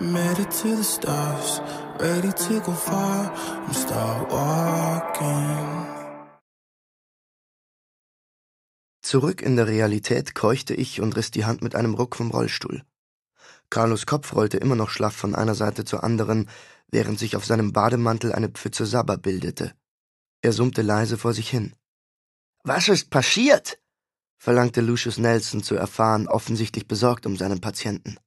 made it to the stars, ready to go far. and start walking. Zurück in der Realität keuchte ich und riss die Hand mit einem Ruck vom Rollstuhl. Carlos Kopf rollte immer noch schlaff von einer Seite zur anderen, während sich auf seinem Bademantel eine Pfütze Sabber bildete. Er summte leise vor sich hin. Was ist passiert? verlangte Lucius Nelson zu erfahren, offensichtlich besorgt um seinen Patienten.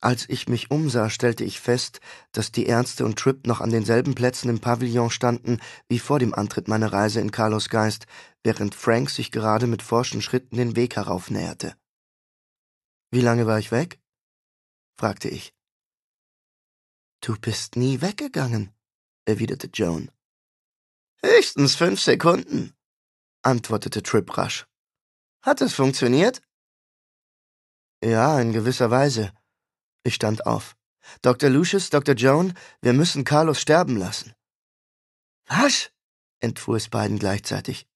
Als ich mich umsah, stellte ich fest, dass die Ärzte und Tripp noch an denselben Plätzen im Pavillon standen wie vor dem Antritt meiner Reise in Carlos Geist, während Frank sich gerade mit forschen Schritten den Weg herauf näherte. Wie lange war ich weg? fragte ich. Du bist nie weggegangen, erwiderte Joan. Höchstens fünf Sekunden, antwortete Tripp rasch. Hat es funktioniert? Ja, in gewisser Weise. Ich stand auf. Dr. Lucius, Dr. Joan, wir müssen Carlos sterben lassen. Was? entfuhr es beiden gleichzeitig.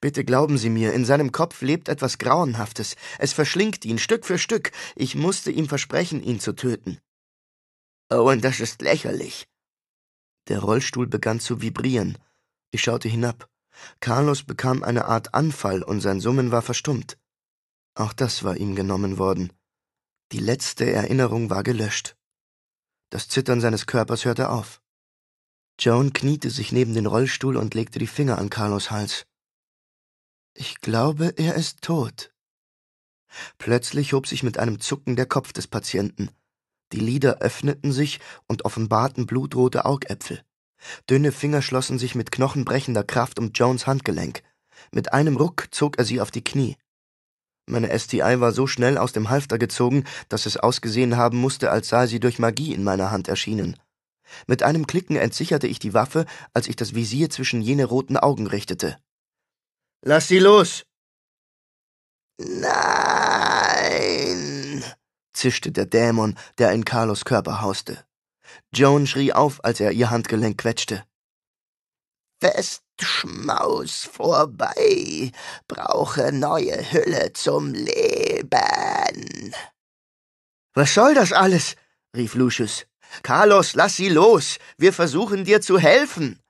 Bitte glauben Sie mir, in seinem Kopf lebt etwas Grauenhaftes. Es verschlingt ihn Stück für Stück. Ich musste ihm versprechen, ihn zu töten. Oh, und das ist lächerlich. Der Rollstuhl begann zu vibrieren. Ich schaute hinab. Carlos bekam eine Art Anfall und sein Summen war verstummt. Auch das war ihm genommen worden. Die letzte Erinnerung war gelöscht. Das Zittern seines Körpers hörte auf. Joan kniete sich neben den Rollstuhl und legte die Finger an Carlos Hals. Ich glaube, er ist tot. Plötzlich hob sich mit einem Zucken der Kopf des Patienten. Die Lider öffneten sich und offenbarten blutrote Augäpfel. Dünne Finger schlossen sich mit knochenbrechender Kraft um Jones Handgelenk. Mit einem Ruck zog er sie auf die Knie. Meine STI war so schnell aus dem Halfter gezogen, dass es ausgesehen haben musste, als sei sie durch Magie in meiner Hand erschienen. Mit einem Klicken entsicherte ich die Waffe, als ich das Visier zwischen jene roten Augen richtete. Lass sie los! Nein! zischte der Dämon, der in Carlos Körper hauste. Joan schrie auf, als er ihr Handgelenk quetschte. Fest Schmaus vorbei, brauche neue Hülle zum Leben. Was soll das alles? rief Lucius. Carlos, lass sie los, wir versuchen dir zu helfen.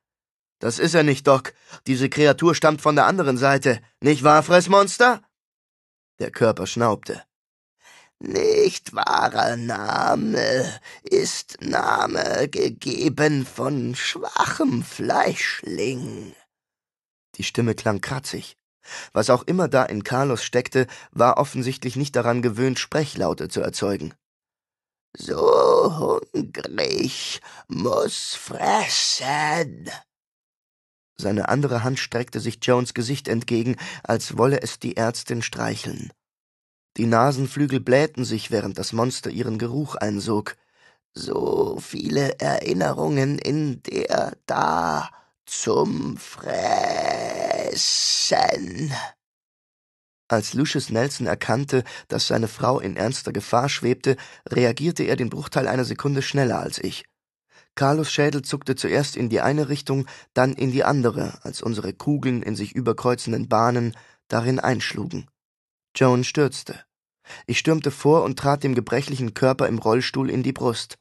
Das ist er nicht, Doc. Diese Kreatur stammt von der anderen Seite. Nicht wahr, Fressmonster? Der Körper schnaubte. Nicht wahrer Name ist Name gegeben von schwachem Fleischling. Die Stimme klang kratzig. Was auch immer da in Carlos steckte, war offensichtlich nicht daran gewöhnt, Sprechlaute zu erzeugen. So hungrig muß fressen. Seine andere Hand streckte sich Jones Gesicht entgegen, als wolle es die Ärztin streicheln. Die Nasenflügel blähten sich, während das Monster ihren Geruch einsog. So viele Erinnerungen in der da zum Fressen. Als Lucius Nelson erkannte, dass seine Frau in ernster Gefahr schwebte, reagierte er den Bruchteil einer Sekunde schneller als ich. Carlos Schädel zuckte zuerst in die eine Richtung, dann in die andere, als unsere Kugeln in sich überkreuzenden Bahnen darin einschlugen. Joan stürzte. Ich stürmte vor und trat dem gebrechlichen Körper im Rollstuhl in die Brust.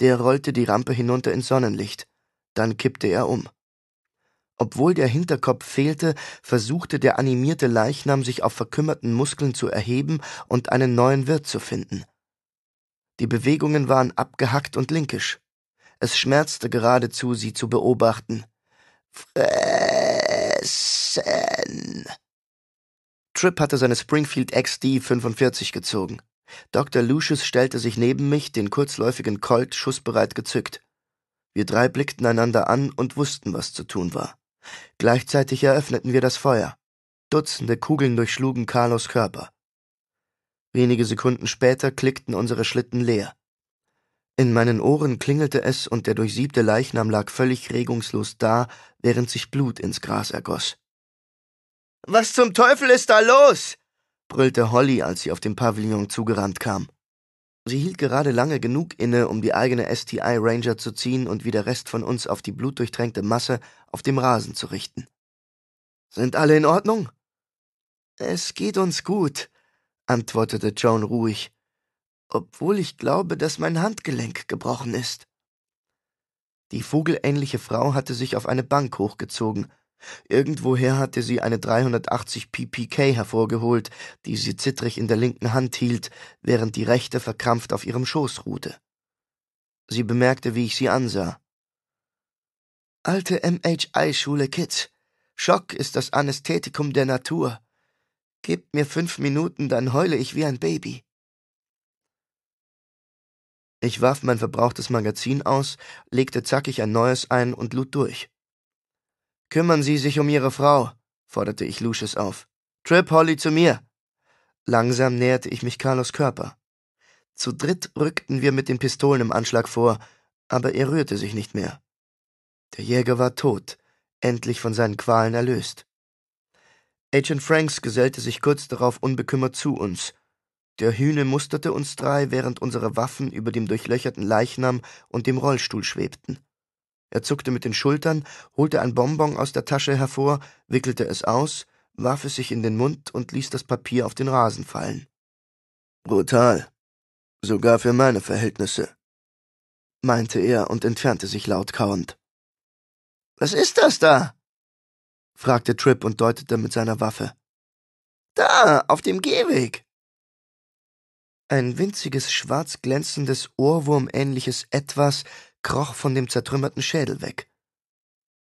Der rollte die Rampe hinunter ins Sonnenlicht. Dann kippte er um. Obwohl der Hinterkopf fehlte, versuchte der animierte Leichnam, sich auf verkümmerten Muskeln zu erheben und einen neuen Wirt zu finden. Die Bewegungen waren abgehackt und linkisch. Es schmerzte geradezu, sie zu beobachten. Fressen! Tripp hatte seine Springfield XD45 gezogen. Dr. Lucius stellte sich neben mich, den kurzläufigen Colt schussbereit gezückt. Wir drei blickten einander an und wussten, was zu tun war. Gleichzeitig eröffneten wir das Feuer. Dutzende Kugeln durchschlugen Carlos Körper. Wenige Sekunden später klickten unsere Schlitten leer. In meinen Ohren klingelte es und der durchsiebte Leichnam lag völlig regungslos da, während sich Blut ins Gras ergoss. Was zum Teufel ist da los? brüllte Holly, als sie auf dem Pavillon zugerannt kam. Sie hielt gerade lange genug inne, um die eigene STI Ranger zu ziehen und wie der Rest von uns auf die blutdurchtränkte Masse auf dem Rasen zu richten. Sind alle in Ordnung? Es geht uns gut, antwortete Joan ruhig, obwohl ich glaube, dass mein Handgelenk gebrochen ist. Die vogelähnliche Frau hatte sich auf eine Bank hochgezogen Irgendwoher hatte sie eine 380 ppk hervorgeholt, die sie zittrig in der linken Hand hielt, während die rechte verkrampft auf ihrem Schoß ruhte. Sie bemerkte, wie ich sie ansah. Alte MHI-Schule Kids. Schock ist das Anästhetikum der Natur. Gebt mir fünf Minuten, dann heule ich wie ein Baby. Ich warf mein verbrauchtes Magazin aus, legte zackig ein neues ein und lud durch. Kümmern Sie sich um Ihre Frau, forderte ich Lucius auf. Trip Holly zu mir. Langsam näherte ich mich Carlos Körper. Zu dritt rückten wir mit den Pistolen im Anschlag vor, aber er rührte sich nicht mehr. Der Jäger war tot, endlich von seinen Qualen erlöst. Agent Franks gesellte sich kurz darauf unbekümmert zu uns. Der Hühne musterte uns drei, während unsere Waffen über dem durchlöcherten Leichnam und dem Rollstuhl schwebten. Er zuckte mit den Schultern, holte ein Bonbon aus der Tasche hervor, wickelte es aus, warf es sich in den Mund und ließ das Papier auf den Rasen fallen. Brutal. Sogar für meine Verhältnisse, meinte er und entfernte sich laut kauend. Was ist das da? fragte Tripp und deutete mit seiner Waffe. Da, auf dem Gehweg. Ein winziges, schwarz glänzendes, ohrwurmähnliches Etwas kroch von dem zertrümmerten Schädel weg.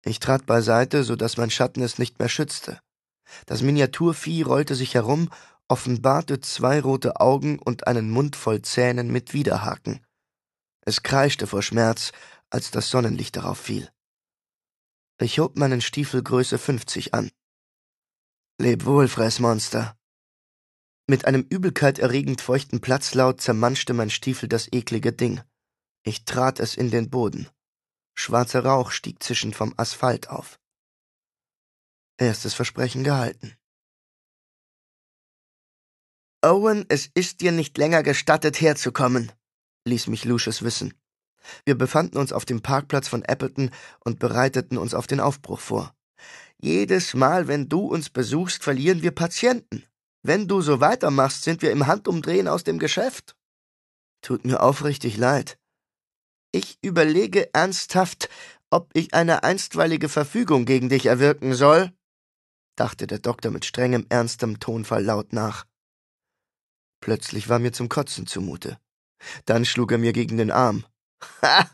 Ich trat beiseite, so dass mein Schatten es nicht mehr schützte. Das Miniaturvieh rollte sich herum, offenbarte zwei rote Augen und einen Mund voll Zähnen mit Widerhaken. Es kreischte vor Schmerz, als das Sonnenlicht darauf fiel. Ich hob meinen Stiefel Größe 50 an. Leb wohl, Fressmonster. Mit einem übelkeiterregend feuchten Platzlaut zermanschte mein Stiefel das eklige Ding. Ich trat es in den Boden. Schwarzer Rauch stieg zischend vom Asphalt auf. Erstes Versprechen gehalten. Owen, es ist dir nicht länger gestattet, herzukommen, ließ mich Lucius wissen. Wir befanden uns auf dem Parkplatz von Appleton und bereiteten uns auf den Aufbruch vor. Jedes Mal, wenn du uns besuchst, verlieren wir Patienten. Wenn du so weitermachst, sind wir im Handumdrehen aus dem Geschäft. Tut mir aufrichtig leid. Ich überlege ernsthaft, ob ich eine einstweilige Verfügung gegen dich erwirken soll, dachte der Doktor mit strengem, ernstem Tonfall laut nach. Plötzlich war mir zum Kotzen zumute. Dann schlug er mir gegen den Arm. Ha!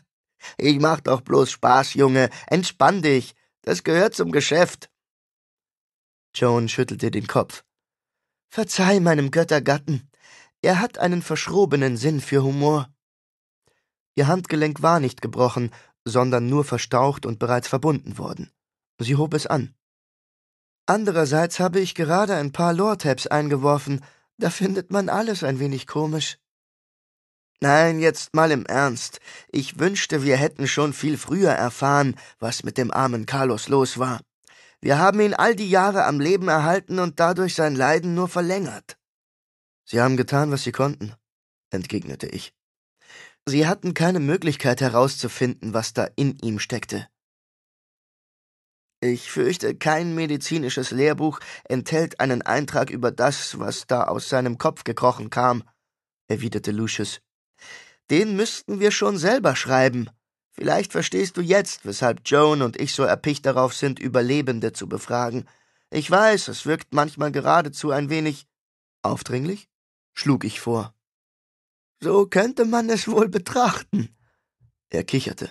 Ich mach doch bloß Spaß, Junge. Entspann dich. Das gehört zum Geschäft. Joan schüttelte den Kopf. Verzeih meinem Göttergatten. Er hat einen verschrobenen Sinn für Humor. Ihr Handgelenk war nicht gebrochen, sondern nur verstaucht und bereits verbunden worden. Sie hob es an. Andererseits habe ich gerade ein paar Lortabs eingeworfen, da findet man alles ein wenig komisch. Nein, jetzt mal im Ernst. Ich wünschte, wir hätten schon viel früher erfahren, was mit dem armen Carlos los war. Wir haben ihn all die Jahre am Leben erhalten und dadurch sein Leiden nur verlängert. Sie haben getan, was Sie konnten, entgegnete ich. Sie hatten keine Möglichkeit herauszufinden, was da in ihm steckte. Ich fürchte, kein medizinisches Lehrbuch enthält einen Eintrag über das, was da aus seinem Kopf gekrochen kam, erwiderte Lucius. Den müssten wir schon selber schreiben. Vielleicht verstehst du jetzt, weshalb Joan und ich so erpicht darauf sind, Überlebende zu befragen. Ich weiß, es wirkt manchmal geradezu ein wenig aufdringlich, schlug ich vor. So könnte man es wohl betrachten. Er kicherte.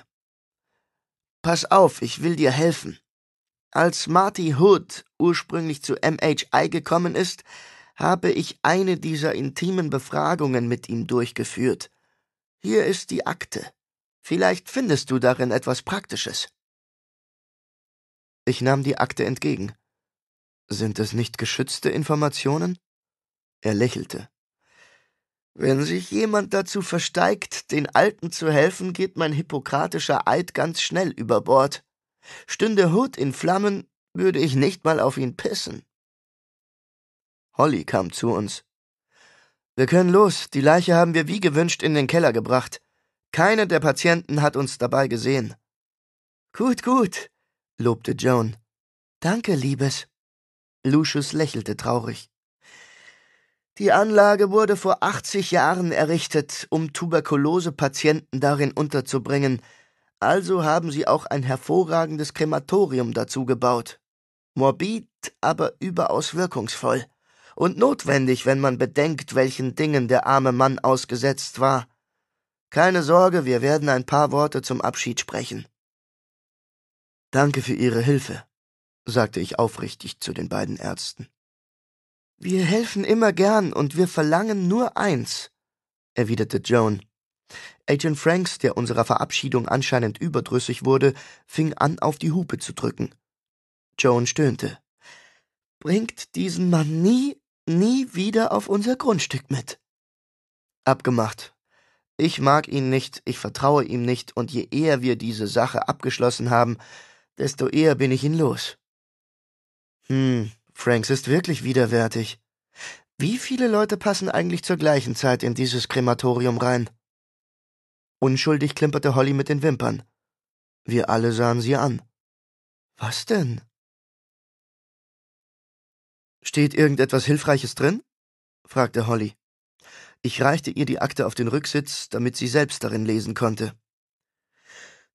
Pass auf, ich will dir helfen. Als Marty Hood ursprünglich zu MHI gekommen ist, habe ich eine dieser intimen Befragungen mit ihm durchgeführt. Hier ist die Akte. Vielleicht findest du darin etwas Praktisches. Ich nahm die Akte entgegen. Sind es nicht geschützte Informationen? Er lächelte. Wenn sich jemand dazu versteigt, den Alten zu helfen, geht mein hippokratischer Eid ganz schnell über Bord. Stünde Hut in Flammen, würde ich nicht mal auf ihn pissen. Holly kam zu uns. Wir können los, die Leiche haben wir wie gewünscht in den Keller gebracht. Keiner der Patienten hat uns dabei gesehen. Gut, gut, lobte Joan. Danke, Liebes. Lucius lächelte traurig. Die Anlage wurde vor 80 Jahren errichtet, um Tuberkulosepatienten darin unterzubringen, also haben sie auch ein hervorragendes Krematorium dazu gebaut. Morbid, aber überaus wirkungsvoll und notwendig, wenn man bedenkt, welchen Dingen der arme Mann ausgesetzt war. Keine Sorge, wir werden ein paar Worte zum Abschied sprechen. Danke für Ihre Hilfe, sagte ich aufrichtig zu den beiden Ärzten. Wir helfen immer gern und wir verlangen nur eins, erwiderte Joan. Agent Franks, der unserer Verabschiedung anscheinend überdrüssig wurde, fing an, auf die Hupe zu drücken. Joan stöhnte. Bringt diesen Mann nie, nie wieder auf unser Grundstück mit. Abgemacht. Ich mag ihn nicht, ich vertraue ihm nicht, und je eher wir diese Sache abgeschlossen haben, desto eher bin ich ihn los. Hm, Franks ist wirklich widerwärtig. Wie viele Leute passen eigentlich zur gleichen Zeit in dieses Krematorium rein? Unschuldig klimperte Holly mit den Wimpern. Wir alle sahen sie an. Was denn? Steht irgendetwas Hilfreiches drin? fragte Holly. Ich reichte ihr die Akte auf den Rücksitz, damit sie selbst darin lesen konnte.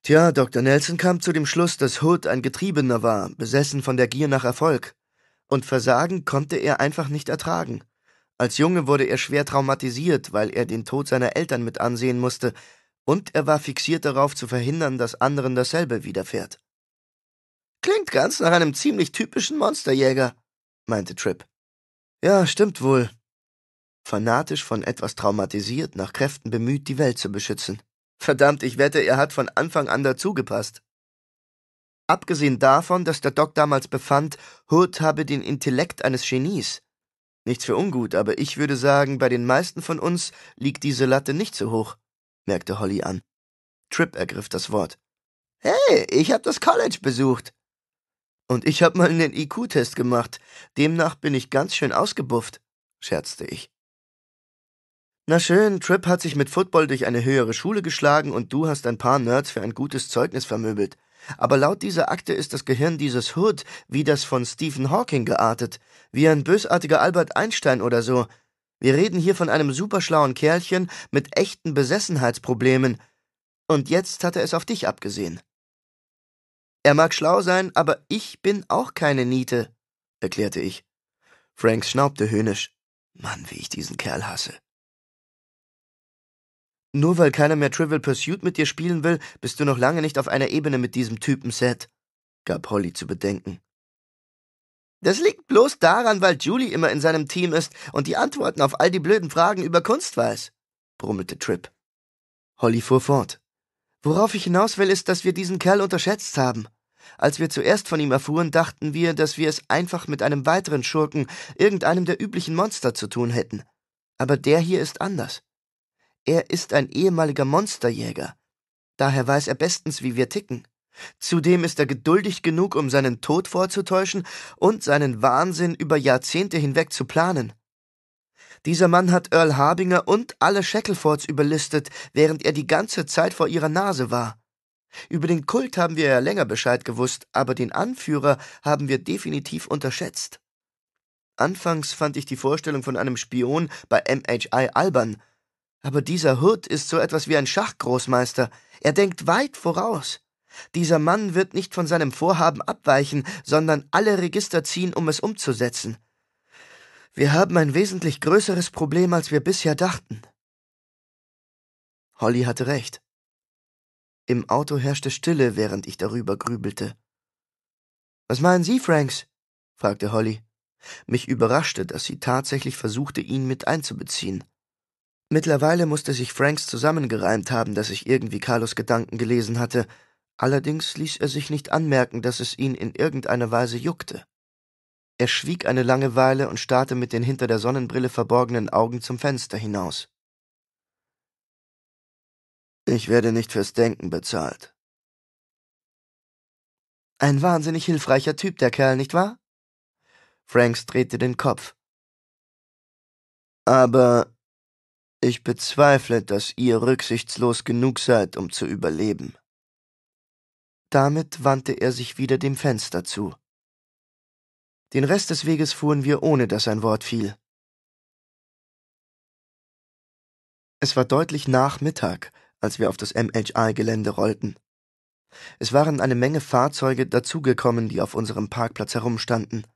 Tja, Dr. Nelson kam zu dem Schluss, dass Hood ein Getriebener war, besessen von der Gier nach Erfolg und Versagen konnte er einfach nicht ertragen. Als Junge wurde er schwer traumatisiert, weil er den Tod seiner Eltern mit ansehen musste, und er war fixiert darauf zu verhindern, dass anderen dasselbe widerfährt. Klingt ganz nach einem ziemlich typischen Monsterjäger, meinte Tripp. Ja, stimmt wohl. Fanatisch von etwas traumatisiert, nach Kräften bemüht, die Welt zu beschützen. Verdammt, ich wette, er hat von Anfang an dazugepasst. Abgesehen davon, dass der Doc damals befand, Hood habe den Intellekt eines Genies. Nichts für ungut, aber ich würde sagen, bei den meisten von uns liegt diese Latte nicht so hoch, merkte Holly an. Tripp ergriff das Wort. Hey, ich hab das College besucht. Und ich hab mal einen IQ-Test gemacht. Demnach bin ich ganz schön ausgebufft, scherzte ich. Na schön, Tripp hat sich mit Football durch eine höhere Schule geschlagen und du hast ein paar Nerds für ein gutes Zeugnis vermöbelt. Aber laut dieser Akte ist das Gehirn dieses Hood wie das von Stephen Hawking geartet, wie ein bösartiger Albert Einstein oder so. Wir reden hier von einem superschlauen Kerlchen mit echten Besessenheitsproblemen. Und jetzt hat er es auf dich abgesehen. Er mag schlau sein, aber ich bin auch keine Niete, erklärte ich. Franks schnaubte höhnisch. Mann, wie ich diesen Kerl hasse. Nur weil keiner mehr Trivial Pursuit mit dir spielen will, bist du noch lange nicht auf einer Ebene mit diesem Typen, Seth, gab Holly zu bedenken. Das liegt bloß daran, weil Julie immer in seinem Team ist und die Antworten auf all die blöden Fragen über Kunst weiß, brummelte Tripp. Holly fuhr fort. Worauf ich hinaus will, ist, dass wir diesen Kerl unterschätzt haben. Als wir zuerst von ihm erfuhren, dachten wir, dass wir es einfach mit einem weiteren Schurken, irgendeinem der üblichen Monster zu tun hätten. Aber der hier ist anders. Er ist ein ehemaliger Monsterjäger. Daher weiß er bestens, wie wir ticken. Zudem ist er geduldig genug, um seinen Tod vorzutäuschen und seinen Wahnsinn über Jahrzehnte hinweg zu planen. Dieser Mann hat Earl Habinger und alle Shacklefords überlistet, während er die ganze Zeit vor ihrer Nase war. Über den Kult haben wir ja länger Bescheid gewusst, aber den Anführer haben wir definitiv unterschätzt. Anfangs fand ich die Vorstellung von einem Spion bei MHI albern, aber dieser Hood ist so etwas wie ein Schachgroßmeister. Er denkt weit voraus. Dieser Mann wird nicht von seinem Vorhaben abweichen, sondern alle Register ziehen, um es umzusetzen. Wir haben ein wesentlich größeres Problem, als wir bisher dachten. Holly hatte recht. Im Auto herrschte Stille, während ich darüber grübelte. Was meinen Sie, Franks? fragte Holly. Mich überraschte, dass sie tatsächlich versuchte, ihn mit einzubeziehen. Mittlerweile musste sich Franks zusammengereimt haben, dass ich irgendwie Carlos Gedanken gelesen hatte, allerdings ließ er sich nicht anmerken, dass es ihn in irgendeiner Weise juckte. Er schwieg eine lange Weile und starrte mit den hinter der Sonnenbrille verborgenen Augen zum Fenster hinaus. Ich werde nicht fürs Denken bezahlt. Ein wahnsinnig hilfreicher Typ, der Kerl, nicht wahr? Franks drehte den Kopf. Aber ich bezweifle, dass ihr rücksichtslos genug seid, um zu überleben. Damit wandte er sich wieder dem Fenster zu. Den Rest des Weges fuhren wir, ohne dass ein Wort fiel. Es war deutlich nach Mittag, als wir auf das MHI-Gelände rollten. Es waren eine Menge Fahrzeuge dazugekommen, die auf unserem Parkplatz herumstanden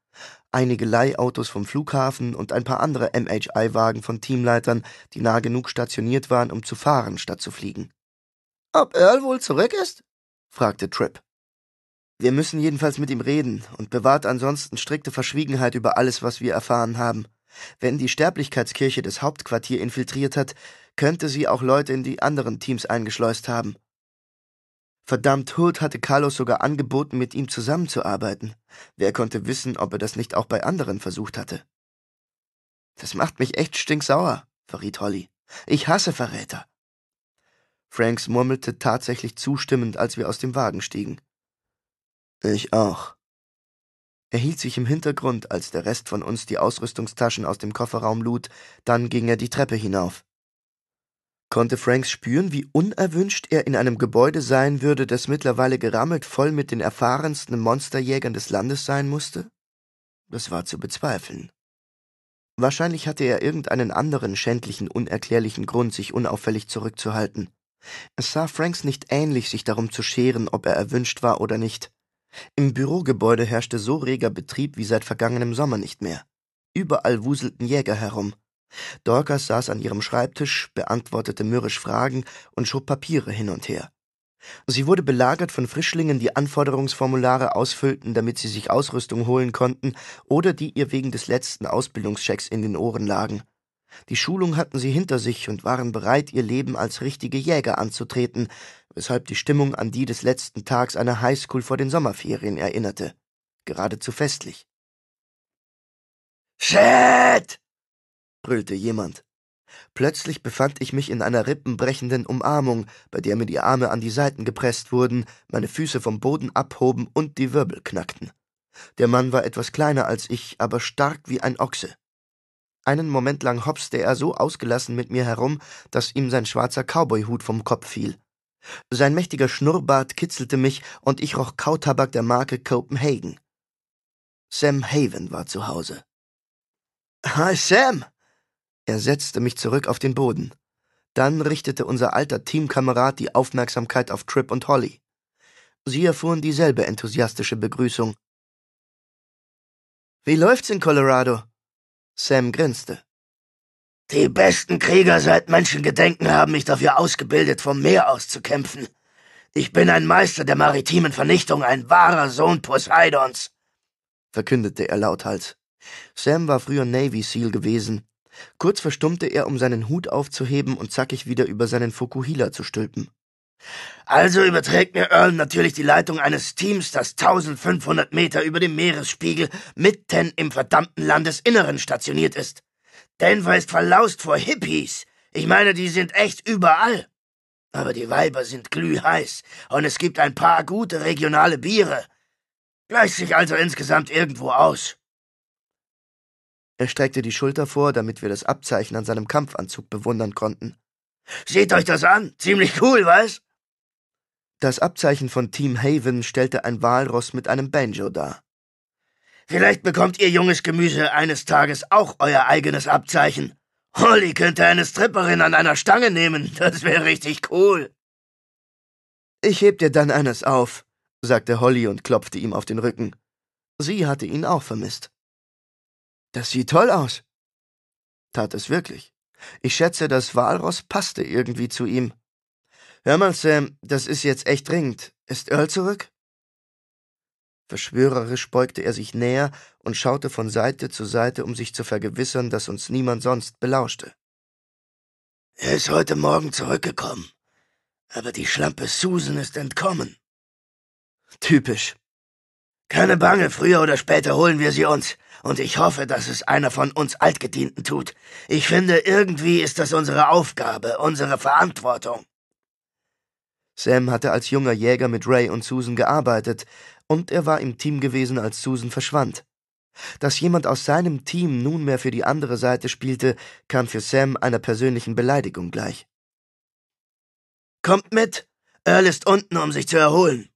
einige Leihautos vom Flughafen und ein paar andere MHI-Wagen von Teamleitern, die nah genug stationiert waren, um zu fahren statt zu fliegen. Ob Earl wohl zurück ist? fragte Tripp. Wir müssen jedenfalls mit ihm reden und bewahrt ansonsten strikte Verschwiegenheit über alles, was wir erfahren haben. Wenn die Sterblichkeitskirche das Hauptquartier infiltriert hat, könnte sie auch Leute in die anderen Teams eingeschleust haben. Verdammt, Hood hatte Carlos sogar angeboten, mit ihm zusammenzuarbeiten. Wer konnte wissen, ob er das nicht auch bei anderen versucht hatte? Das macht mich echt stinksauer, verriet Holly. Ich hasse Verräter. Franks murmelte tatsächlich zustimmend, als wir aus dem Wagen stiegen. Ich auch. Er hielt sich im Hintergrund, als der Rest von uns die Ausrüstungstaschen aus dem Kofferraum lud, dann ging er die Treppe hinauf konnte Franks spüren, wie unerwünscht er in einem Gebäude sein würde, das mittlerweile gerammelt voll mit den erfahrensten Monsterjägern des Landes sein musste? Das war zu bezweifeln. Wahrscheinlich hatte er irgendeinen anderen schändlichen, unerklärlichen Grund, sich unauffällig zurückzuhalten. Es sah Franks nicht ähnlich, sich darum zu scheren, ob er erwünscht war oder nicht. Im Bürogebäude herrschte so reger Betrieb wie seit vergangenem Sommer nicht mehr. Überall wuselten Jäger herum. Dorcas saß an ihrem Schreibtisch, beantwortete mürrisch Fragen und schob Papiere hin und her. Sie wurde belagert von Frischlingen, die Anforderungsformulare ausfüllten, damit sie sich Ausrüstung holen konnten, oder die ihr wegen des letzten Ausbildungschecks in den Ohren lagen. Die Schulung hatten sie hinter sich und waren bereit, ihr Leben als richtige Jäger anzutreten, weshalb die Stimmung an die des letzten Tags einer Highschool vor den Sommerferien erinnerte. Geradezu festlich. Shit! brüllte jemand. Plötzlich befand ich mich in einer rippenbrechenden Umarmung, bei der mir die Arme an die Seiten gepresst wurden, meine Füße vom Boden abhoben und die Wirbel knackten. Der Mann war etwas kleiner als ich, aber stark wie ein Ochse. Einen Moment lang hopste er so ausgelassen mit mir herum, dass ihm sein schwarzer Cowboyhut vom Kopf fiel. Sein mächtiger Schnurrbart kitzelte mich und ich roch Kautabak der Marke Copenhagen. Sam Haven war zu Hause. Hi Sam, er setzte mich zurück auf den Boden. Dann richtete unser alter Teamkamerad die Aufmerksamkeit auf Trip und Holly. Sie erfuhren dieselbe enthusiastische Begrüßung. Wie läuft's in Colorado? Sam grinste. Die besten Krieger seit Menschengedenken haben mich dafür ausgebildet, vom Meer aus zu kämpfen. Ich bin ein Meister der maritimen Vernichtung, ein wahrer Sohn Poseidons, verkündete er lauthals. Sam war früher Navy Seal gewesen Kurz verstummte er, um seinen Hut aufzuheben und zackig wieder über seinen Fukuhila zu stülpen. Also überträgt mir Earl natürlich die Leitung eines Teams, das 1500 Meter über dem Meeresspiegel mitten im verdammten Landesinneren stationiert ist. Denver ist verlaust vor Hippies. Ich meine, die sind echt überall. Aber die Weiber sind glühheiß und es gibt ein paar gute regionale Biere. Gleicht sich also insgesamt irgendwo aus. Er streckte die Schulter vor, damit wir das Abzeichen an seinem Kampfanzug bewundern konnten. Seht euch das an! Ziemlich cool, was? Das Abzeichen von Team Haven stellte ein Walross mit einem Banjo dar. Vielleicht bekommt ihr junges Gemüse eines Tages auch euer eigenes Abzeichen. Holly könnte eine Stripperin an einer Stange nehmen, das wäre richtig cool. Ich heb dir dann eines auf, sagte Holly und klopfte ihm auf den Rücken. Sie hatte ihn auch vermisst. Das sieht toll aus. Tat es wirklich. Ich schätze, das Walross passte irgendwie zu ihm. Hör mal, Sam, das ist jetzt echt dringend. Ist Earl zurück? Verschwörerisch beugte er sich näher und schaute von Seite zu Seite, um sich zu vergewissern, dass uns niemand sonst belauschte. Er ist heute Morgen zurückgekommen, aber die Schlampe Susan ist entkommen. Typisch. Keine Bange, früher oder später holen wir sie uns. Und ich hoffe, dass es einer von uns Altgedienten tut. Ich finde, irgendwie ist das unsere Aufgabe, unsere Verantwortung. Sam hatte als junger Jäger mit Ray und Susan gearbeitet, und er war im Team gewesen, als Susan verschwand. Dass jemand aus seinem Team nunmehr für die andere Seite spielte, kam für Sam einer persönlichen Beleidigung gleich. Kommt mit, Earl ist unten, um sich zu erholen.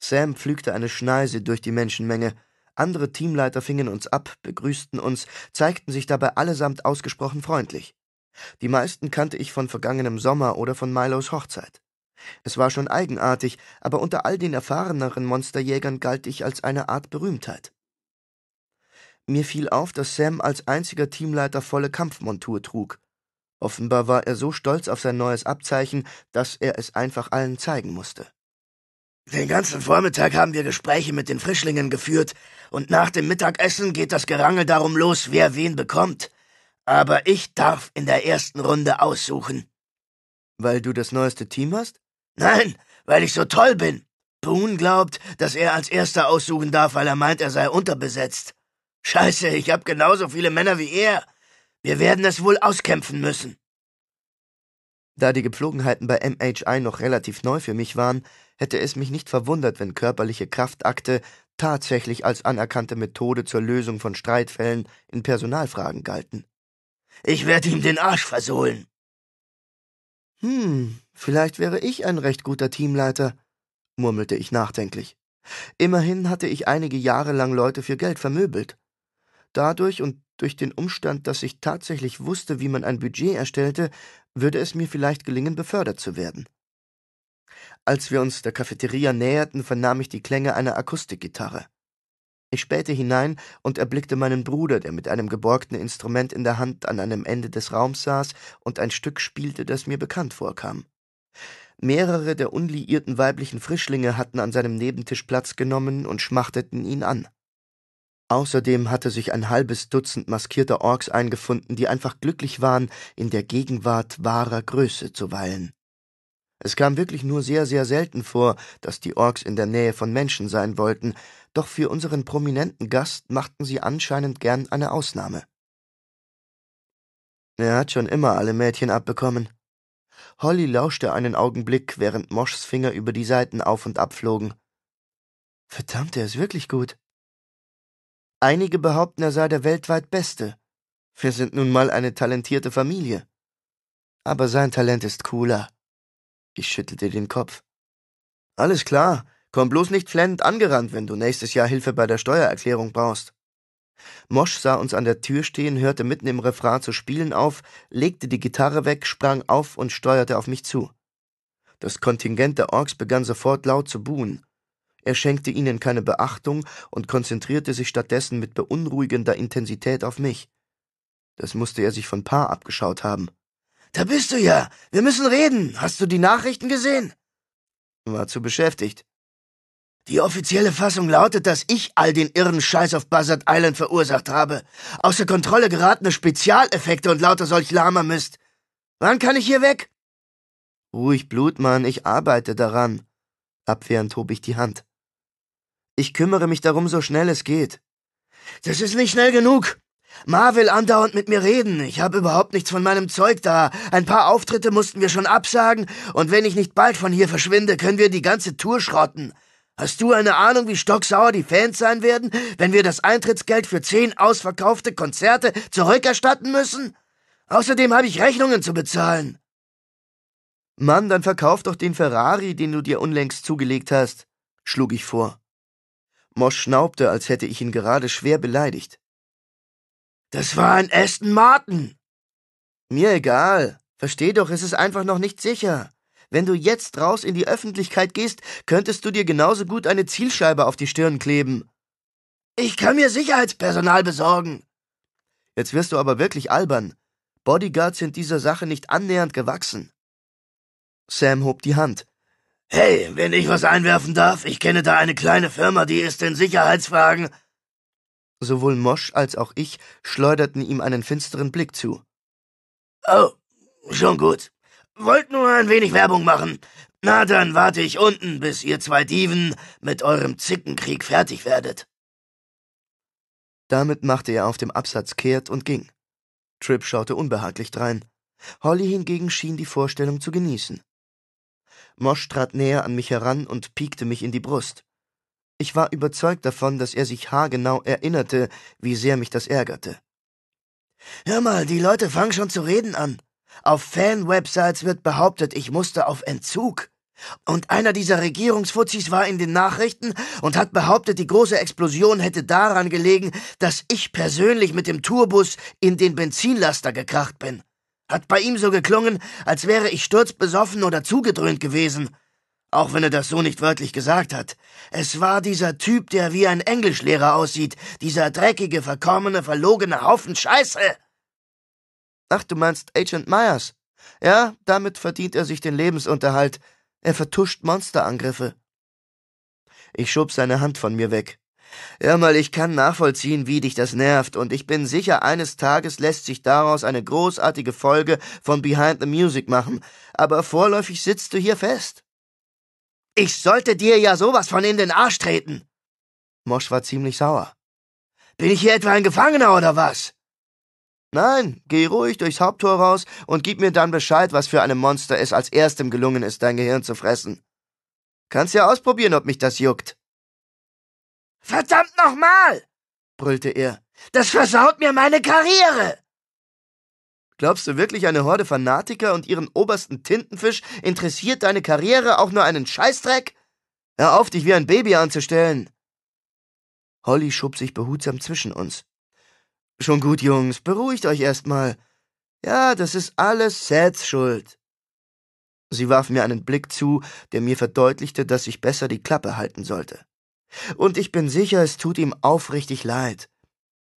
Sam pflügte eine Schneise durch die Menschenmenge. Andere Teamleiter fingen uns ab, begrüßten uns, zeigten sich dabei allesamt ausgesprochen freundlich. Die meisten kannte ich von vergangenem Sommer oder von Milos Hochzeit. Es war schon eigenartig, aber unter all den erfahreneren Monsterjägern galt ich als eine Art Berühmtheit. Mir fiel auf, dass Sam als einziger Teamleiter volle Kampfmontur trug. Offenbar war er so stolz auf sein neues Abzeichen, dass er es einfach allen zeigen musste. Den ganzen Vormittag haben wir Gespräche mit den Frischlingen geführt, und nach dem Mittagessen geht das Gerangel darum los, wer wen bekommt. Aber ich darf in der ersten Runde aussuchen. Weil du das neueste Team hast? Nein, weil ich so toll bin. Boone glaubt, dass er als erster aussuchen darf, weil er meint, er sei unterbesetzt. Scheiße, ich hab genauso viele Männer wie er. Wir werden es wohl auskämpfen müssen. Da die Gepflogenheiten bei MHI noch relativ neu für mich waren, hätte es mich nicht verwundert, wenn körperliche Kraftakte tatsächlich als anerkannte Methode zur Lösung von Streitfällen in Personalfragen galten. Ich werde ihm den Arsch versohlen. Hm, vielleicht wäre ich ein recht guter Teamleiter, murmelte ich nachdenklich. Immerhin hatte ich einige Jahre lang Leute für Geld vermöbelt. Dadurch und durch den Umstand, dass ich tatsächlich wusste, wie man ein Budget erstellte, würde es mir vielleicht gelingen, befördert zu werden. Als wir uns der Cafeteria näherten, vernahm ich die Klänge einer Akustikgitarre. Ich spähte hinein und erblickte meinen Bruder, der mit einem geborgten Instrument in der Hand an einem Ende des Raums saß und ein Stück spielte, das mir bekannt vorkam. Mehrere der unliierten weiblichen Frischlinge hatten an seinem Nebentisch Platz genommen und schmachteten ihn an. Außerdem hatte sich ein halbes Dutzend maskierter Orks eingefunden, die einfach glücklich waren, in der Gegenwart wahrer Größe zu weilen. Es kam wirklich nur sehr, sehr selten vor, dass die Orks in der Nähe von Menschen sein wollten, doch für unseren prominenten Gast machten sie anscheinend gern eine Ausnahme. Er hat schon immer alle Mädchen abbekommen. Holly lauschte einen Augenblick, während Moschs Finger über die Seiten auf und ab flogen. Verdammt, er ist wirklich gut. Einige behaupten, er sei der weltweit Beste. Wir sind nun mal eine talentierte Familie. Aber sein Talent ist cooler. Ich schüttelte den Kopf. Alles klar, komm bloß nicht flennend angerannt, wenn du nächstes Jahr Hilfe bei der Steuererklärung brauchst. Mosch sah uns an der Tür stehen, hörte mitten im Refrain zu spielen auf, legte die Gitarre weg, sprang auf und steuerte auf mich zu. Das Kontingent der Orks begann sofort laut zu buhen. Er schenkte ihnen keine Beachtung und konzentrierte sich stattdessen mit beunruhigender Intensität auf mich. Das musste er sich von Paar abgeschaut haben. Da bist du ja. Wir müssen reden. Hast du die Nachrichten gesehen? War zu beschäftigt. Die offizielle Fassung lautet, dass ich all den irren Scheiß auf Buzzard Island verursacht habe. Außer Kontrolle geratene Spezialeffekte und lauter solch Lama Mist. Wann kann ich hier weg? Ruhig, Blutmann, ich arbeite daran. Abwehrend hob ich die Hand. Ich kümmere mich darum, so schnell es geht. Das ist nicht schnell genug. Marvel andauernd mit mir reden. Ich habe überhaupt nichts von meinem Zeug da. Ein paar Auftritte mussten wir schon absagen, und wenn ich nicht bald von hier verschwinde, können wir die ganze Tour schrotten. Hast du eine Ahnung, wie stocksauer die Fans sein werden, wenn wir das Eintrittsgeld für zehn ausverkaufte Konzerte zurückerstatten müssen? Außerdem habe ich Rechnungen zu bezahlen. Mann, dann verkauf doch den Ferrari, den du dir unlängst zugelegt hast, schlug ich vor. Mosch schnaubte, als hätte ich ihn gerade schwer beleidigt. Das war ein Aston Martin. Mir egal. Versteh doch, es ist einfach noch nicht sicher. Wenn du jetzt raus in die Öffentlichkeit gehst, könntest du dir genauso gut eine Zielscheibe auf die Stirn kleben. Ich kann mir Sicherheitspersonal besorgen. Jetzt wirst du aber wirklich albern. Bodyguards sind dieser Sache nicht annähernd gewachsen. Sam hob die Hand. Hey, wenn ich was einwerfen darf, ich kenne da eine kleine Firma, die ist in Sicherheitsfragen Sowohl Mosch als auch ich schleuderten ihm einen finsteren Blick zu. Oh, schon gut. Wollt nur ein wenig Werbung machen. Na, dann warte ich unten, bis ihr zwei Dieven mit eurem Zickenkrieg fertig werdet. Damit machte er auf dem Absatz kehrt und ging. Tripp schaute unbehaglich drein. Holly hingegen schien die Vorstellung zu genießen. Mosch trat näher an mich heran und piekte mich in die Brust. Ich war überzeugt davon, dass er sich haargenau erinnerte, wie sehr mich das ärgerte. Hör mal, die Leute fangen schon zu reden an. Auf Fan-Websites wird behauptet, ich musste auf Entzug. Und einer dieser Regierungsfuzis war in den Nachrichten und hat behauptet, die große Explosion hätte daran gelegen, dass ich persönlich mit dem Tourbus in den Benzinlaster gekracht bin. Hat bei ihm so geklungen, als wäre ich sturzbesoffen oder zugedröhnt gewesen. Auch wenn er das so nicht wörtlich gesagt hat. Es war dieser Typ, der wie ein Englischlehrer aussieht, dieser dreckige, verkommene, verlogene Haufen Scheiße. Ach, du meinst Agent Myers? Ja, damit verdient er sich den Lebensunterhalt. Er vertuscht Monsterangriffe. Ich schob seine Hand von mir weg. Ja, mal, ich kann nachvollziehen, wie dich das nervt, und ich bin sicher, eines Tages lässt sich daraus eine großartige Folge von Behind the Music machen, aber vorläufig sitzt du hier fest. Ich sollte dir ja sowas von in den Arsch treten. Mosch war ziemlich sauer. Bin ich hier etwa ein Gefangener oder was? Nein, geh ruhig durchs Haupttor raus und gib mir dann Bescheid, was für einem Monster es als erstem gelungen ist, dein Gehirn zu fressen. Kannst ja ausprobieren, ob mich das juckt. Verdammt nochmal! brüllte er. Das versaut mir meine Karriere! Glaubst du wirklich, eine Horde Fanatiker und ihren obersten Tintenfisch interessiert deine Karriere auch nur einen Scheißdreck? Hör auf, dich wie ein Baby anzustellen! Holly schob sich behutsam zwischen uns. Schon gut, Jungs, beruhigt euch erstmal. Ja, das ist alles Seths Schuld. Sie warf mir einen Blick zu, der mir verdeutlichte, dass ich besser die Klappe halten sollte. Und ich bin sicher, es tut ihm aufrichtig leid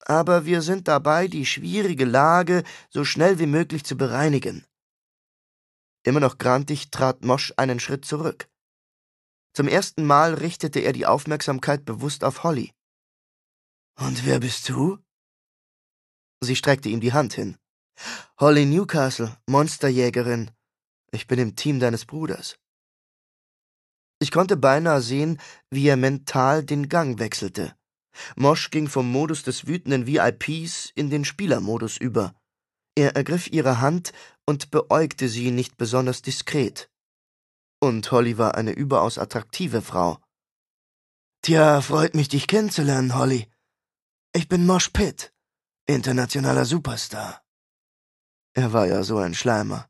aber wir sind dabei, die schwierige Lage so schnell wie möglich zu bereinigen. Immer noch grantig trat Mosch einen Schritt zurück. Zum ersten Mal richtete er die Aufmerksamkeit bewusst auf Holly. Und wer bist du? Sie streckte ihm die Hand hin. Holly Newcastle, Monsterjägerin. Ich bin im Team deines Bruders. Ich konnte beinahe sehen, wie er mental den Gang wechselte. Mosch ging vom Modus des wütenden VIPs in den Spielermodus über. Er ergriff ihre Hand und beäugte sie nicht besonders diskret. Und Holly war eine überaus attraktive Frau. Tja, freut mich, dich kennenzulernen, Holly. Ich bin Mosh Pitt, internationaler Superstar. Er war ja so ein Schleimer.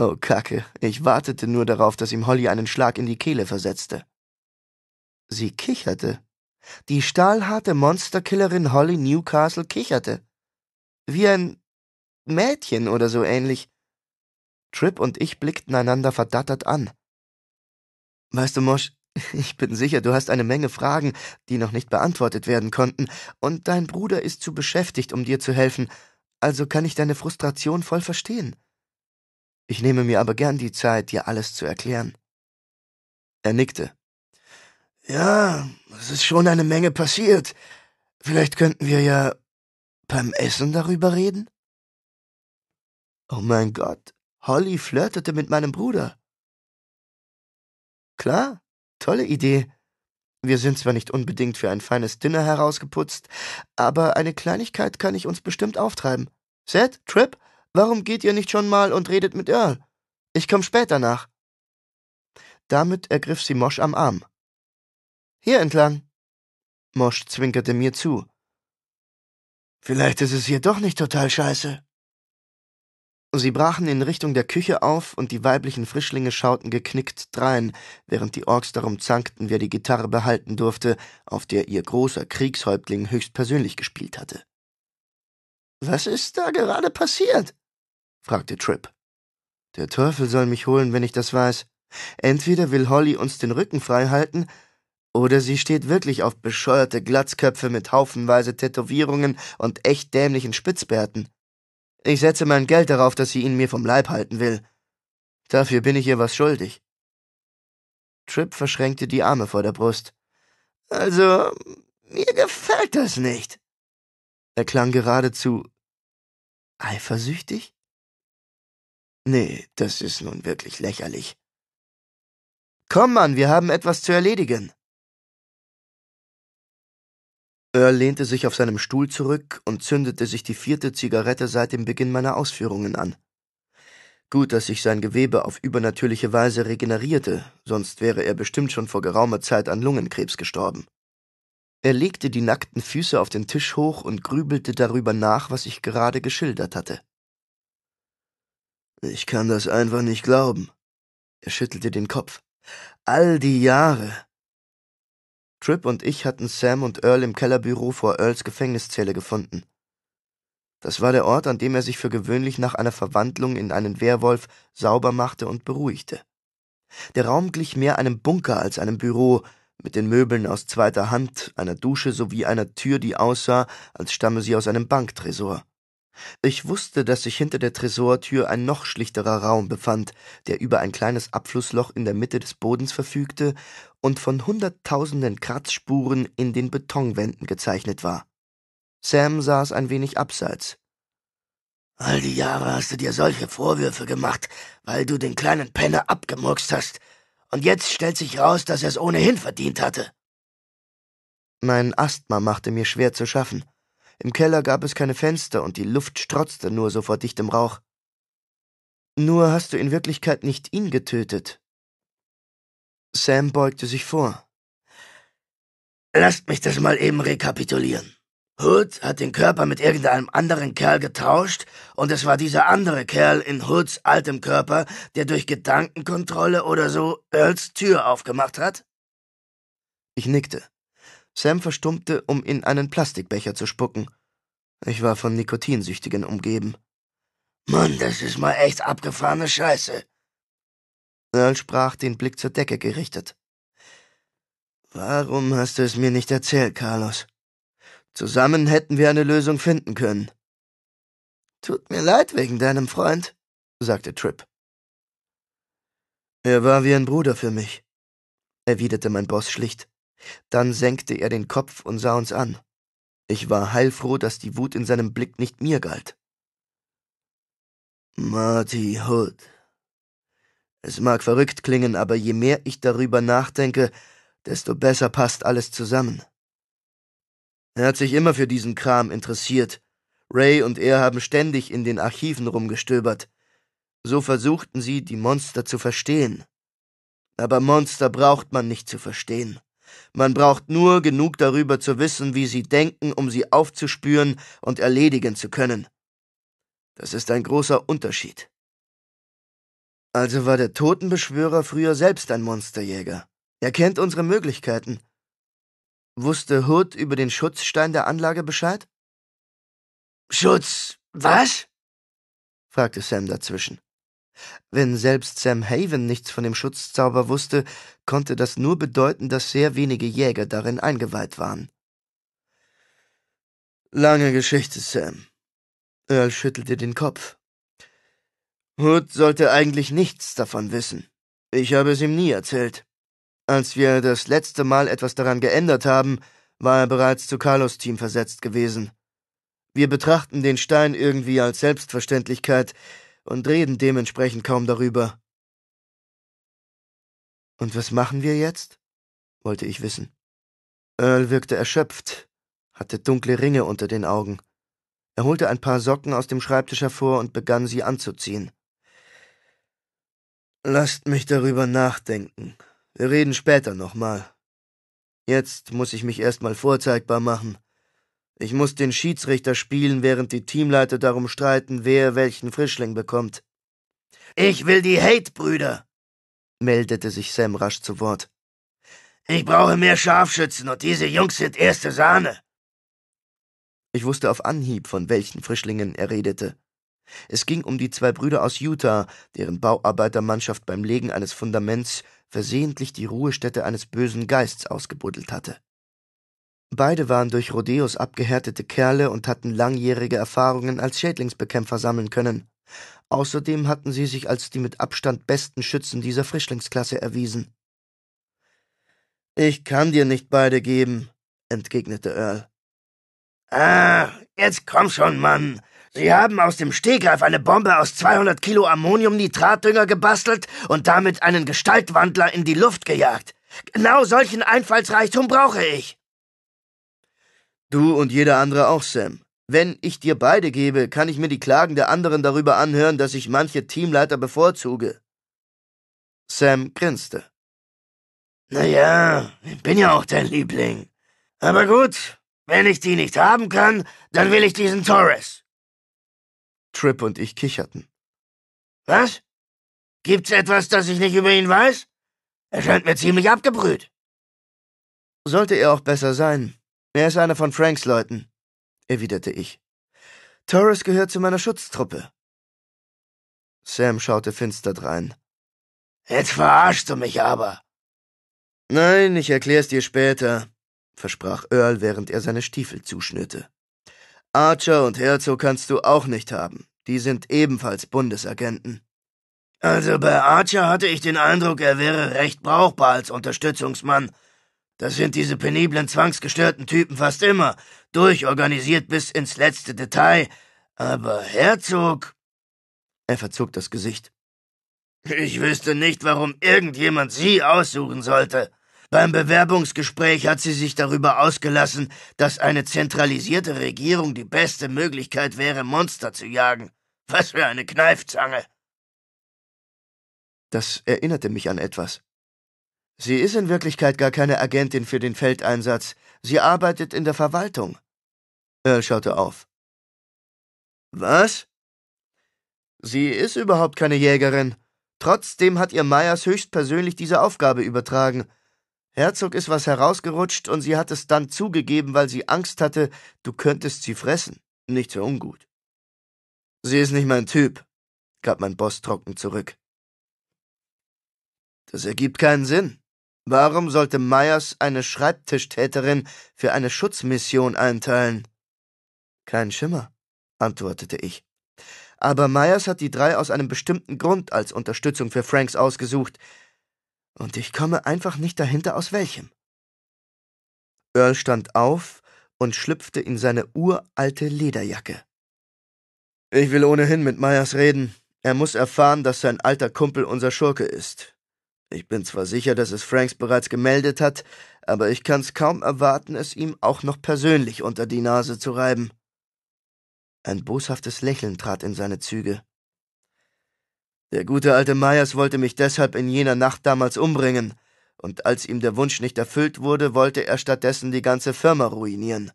Oh, Kacke, ich wartete nur darauf, dass ihm Holly einen Schlag in die Kehle versetzte. Sie kicherte die stahlharte Monsterkillerin Holly Newcastle kicherte. Wie ein Mädchen oder so ähnlich. Trip und ich blickten einander verdattert an. Weißt du, Mosch, ich bin sicher, du hast eine Menge Fragen, die noch nicht beantwortet werden konnten, und dein Bruder ist zu beschäftigt, um dir zu helfen, also kann ich deine Frustration voll verstehen. Ich nehme mir aber gern die Zeit, dir alles zu erklären. Er nickte. Ja, es ist schon eine Menge passiert. Vielleicht könnten wir ja beim Essen darüber reden? Oh mein Gott, Holly flirtete mit meinem Bruder. Klar, tolle Idee. Wir sind zwar nicht unbedingt für ein feines Dinner herausgeputzt, aber eine Kleinigkeit kann ich uns bestimmt auftreiben. Seth, Trip, warum geht ihr nicht schon mal und redet mit Earl? Ich komm später nach. Damit ergriff sie Mosch am Arm. Hier entlang. Mosch zwinkerte mir zu. Vielleicht ist es hier doch nicht total scheiße. Sie brachen in Richtung der Küche auf und die weiblichen Frischlinge schauten geknickt drein, während die Orks darum zankten, wer die Gitarre behalten durfte, auf der ihr großer Kriegshäuptling höchstpersönlich gespielt hatte. Was ist da gerade passiert? fragte Tripp. Der Teufel soll mich holen, wenn ich das weiß. Entweder will Holly uns den Rücken frei halten, oder sie steht wirklich auf bescheuerte Glatzköpfe mit haufenweise Tätowierungen und echt dämlichen Spitzbärten. Ich setze mein Geld darauf, dass sie ihn mir vom Leib halten will. Dafür bin ich ihr was schuldig. Tripp verschränkte die Arme vor der Brust. Also, mir gefällt das nicht. Er klang geradezu eifersüchtig? Nee, das ist nun wirklich lächerlich. Komm, Mann, wir haben etwas zu erledigen. Earl lehnte sich auf seinem Stuhl zurück und zündete sich die vierte Zigarette seit dem Beginn meiner Ausführungen an. Gut, dass sich sein Gewebe auf übernatürliche Weise regenerierte, sonst wäre er bestimmt schon vor geraumer Zeit an Lungenkrebs gestorben. Er legte die nackten Füße auf den Tisch hoch und grübelte darüber nach, was ich gerade geschildert hatte. Ich kann das einfach nicht glauben. Er schüttelte den Kopf. All die Jahre, Tripp und ich hatten Sam und Earl im Kellerbüro vor Earls Gefängniszelle gefunden. Das war der Ort, an dem er sich für gewöhnlich nach einer Verwandlung in einen Werwolf sauber machte und beruhigte. Der Raum glich mehr einem Bunker als einem Büro, mit den Möbeln aus zweiter Hand, einer Dusche sowie einer Tür, die aussah, als stamme sie aus einem Banktresor. Ich wusste, dass sich hinter der Tresortür ein noch schlichterer Raum befand, der über ein kleines Abflussloch in der Mitte des Bodens verfügte und von hunderttausenden Kratzspuren in den Betonwänden gezeichnet war. Sam saß ein wenig abseits. All die Jahre hast du dir solche Vorwürfe gemacht, weil du den kleinen Penner abgemurkst hast, und jetzt stellt sich raus, dass er es ohnehin verdient hatte. Mein Asthma machte mir schwer zu schaffen. Im Keller gab es keine Fenster und die Luft strotzte nur so vor dichtem Rauch. Nur hast du in Wirklichkeit nicht ihn getötet, Sam beugte sich vor. Lasst mich das mal eben rekapitulieren. Hood hat den Körper mit irgendeinem anderen Kerl getauscht, und es war dieser andere Kerl in Hoods altem Körper, der durch Gedankenkontrolle oder so Earls Tür aufgemacht hat? Ich nickte. Sam verstummte, um in einen Plastikbecher zu spucken. Ich war von Nikotinsüchtigen umgeben. Mann, das ist mal echt abgefahrene Scheiße. Earl sprach, den Blick zur Decke gerichtet. Warum hast du es mir nicht erzählt, Carlos? Zusammen hätten wir eine Lösung finden können. Tut mir leid wegen deinem Freund, sagte Tripp. Er war wie ein Bruder für mich, erwiderte mein Boss schlicht. Dann senkte er den Kopf und sah uns an. Ich war heilfroh, dass die Wut in seinem Blick nicht mir galt. Marty Hood, es mag verrückt klingen, aber je mehr ich darüber nachdenke, desto besser passt alles zusammen. Er hat sich immer für diesen Kram interessiert. Ray und er haben ständig in den Archiven rumgestöbert. So versuchten sie, die Monster zu verstehen. Aber Monster braucht man nicht zu verstehen. Man braucht nur genug darüber zu wissen, wie sie denken, um sie aufzuspüren und erledigen zu können. Das ist ein großer Unterschied. Also war der Totenbeschwörer früher selbst ein Monsterjäger. Er kennt unsere Möglichkeiten. Wusste Hood über den Schutzstein der Anlage Bescheid? Schutz, was? fragte Sam dazwischen. Wenn selbst Sam Haven nichts von dem Schutzzauber wusste, konnte das nur bedeuten, dass sehr wenige Jäger darin eingeweiht waren. Lange Geschichte, Sam. Earl schüttelte den Kopf. Hood sollte eigentlich nichts davon wissen. Ich habe es ihm nie erzählt. Als wir das letzte Mal etwas daran geändert haben, war er bereits zu Carlos Team versetzt gewesen. Wir betrachten den Stein irgendwie als Selbstverständlichkeit und reden dementsprechend kaum darüber. Und was machen wir jetzt? wollte ich wissen. Earl wirkte erschöpft, hatte dunkle Ringe unter den Augen. Er holte ein paar Socken aus dem Schreibtisch hervor und begann sie anzuziehen. Lasst mich darüber nachdenken. Wir reden später nochmal. Jetzt muss ich mich erstmal vorzeigbar machen. Ich muss den Schiedsrichter spielen, während die Teamleiter darum streiten, wer welchen Frischling bekommt. Ich will die Hate-Brüder, meldete sich Sam rasch zu Wort. Ich brauche mehr Scharfschützen und diese Jungs sind erste Sahne. Ich wusste auf Anhieb, von welchen Frischlingen er redete. Es ging um die zwei Brüder aus Utah, deren Bauarbeitermannschaft beim Legen eines Fundaments versehentlich die Ruhestätte eines bösen Geists ausgebuddelt hatte. Beide waren durch Rodeos abgehärtete Kerle und hatten langjährige Erfahrungen als Schädlingsbekämpfer sammeln können. Außerdem hatten sie sich als die mit Abstand besten Schützen dieser Frischlingsklasse erwiesen. Ich kann dir nicht beide geben, entgegnete Earl. Ah, jetzt komm schon, Mann, Sie haben aus dem Stegreif eine Bombe aus 200 Kilo Ammoniumnitratdünger gebastelt und damit einen Gestaltwandler in die Luft gejagt. Genau solchen Einfallsreichtum brauche ich. Du und jeder andere auch, Sam. Wenn ich dir beide gebe, kann ich mir die Klagen der anderen darüber anhören, dass ich manche Teamleiter bevorzuge. Sam grinste. Naja, ich bin ja auch dein Liebling. Aber gut, wenn ich die nicht haben kann, dann will ich diesen Torres. Tripp und ich kicherten. Was? Gibt's etwas, das ich nicht über ihn weiß? Er scheint mir ziemlich abgebrüht. Sollte er auch besser sein. Er ist einer von Franks Leuten, erwiderte ich. Torres gehört zu meiner Schutztruppe. Sam schaute finster drein. Jetzt verarschst du mich aber. Nein, ich erklär's dir später, versprach Earl, während er seine Stiefel zuschnürte. Archer und Herzog kannst du auch nicht haben. Die sind ebenfalls Bundesagenten. Also bei Archer hatte ich den Eindruck, er wäre recht brauchbar als Unterstützungsmann. Das sind diese peniblen, zwangsgestörten Typen fast immer, durchorganisiert bis ins letzte Detail. Aber Herzog. Er verzog das Gesicht. Ich wüsste nicht, warum irgendjemand sie aussuchen sollte. Beim Bewerbungsgespräch hat sie sich darüber ausgelassen, dass eine zentralisierte Regierung die beste Möglichkeit wäre, Monster zu jagen. Was für eine Kneifzange. Das erinnerte mich an etwas. Sie ist in Wirklichkeit gar keine Agentin für den Feldeinsatz. Sie arbeitet in der Verwaltung. Earl schaute auf. Was? Sie ist überhaupt keine Jägerin. Trotzdem hat ihr Meyers höchstpersönlich diese Aufgabe übertragen. Herzog ist was herausgerutscht und sie hat es dann zugegeben, weil sie Angst hatte, du könntest sie fressen. Nicht so ungut. Sie ist nicht mein Typ, gab mein Boss trocken zurück. Das ergibt keinen Sinn. Warum sollte Myers eine Schreibtischtäterin für eine Schutzmission einteilen? Kein Schimmer, antwortete ich. Aber Myers hat die drei aus einem bestimmten Grund als Unterstützung für Franks ausgesucht, und ich komme einfach nicht dahinter, aus welchem. Earl stand auf und schlüpfte in seine uralte Lederjacke. Ich will ohnehin mit Meyers reden. Er muss erfahren, dass sein alter Kumpel unser Schurke ist. Ich bin zwar sicher, dass es Franks bereits gemeldet hat, aber ich kann's kaum erwarten, es ihm auch noch persönlich unter die Nase zu reiben. Ein boshaftes Lächeln trat in seine Züge. Der gute alte Meyers wollte mich deshalb in jener Nacht damals umbringen, und als ihm der Wunsch nicht erfüllt wurde, wollte er stattdessen die ganze Firma ruinieren.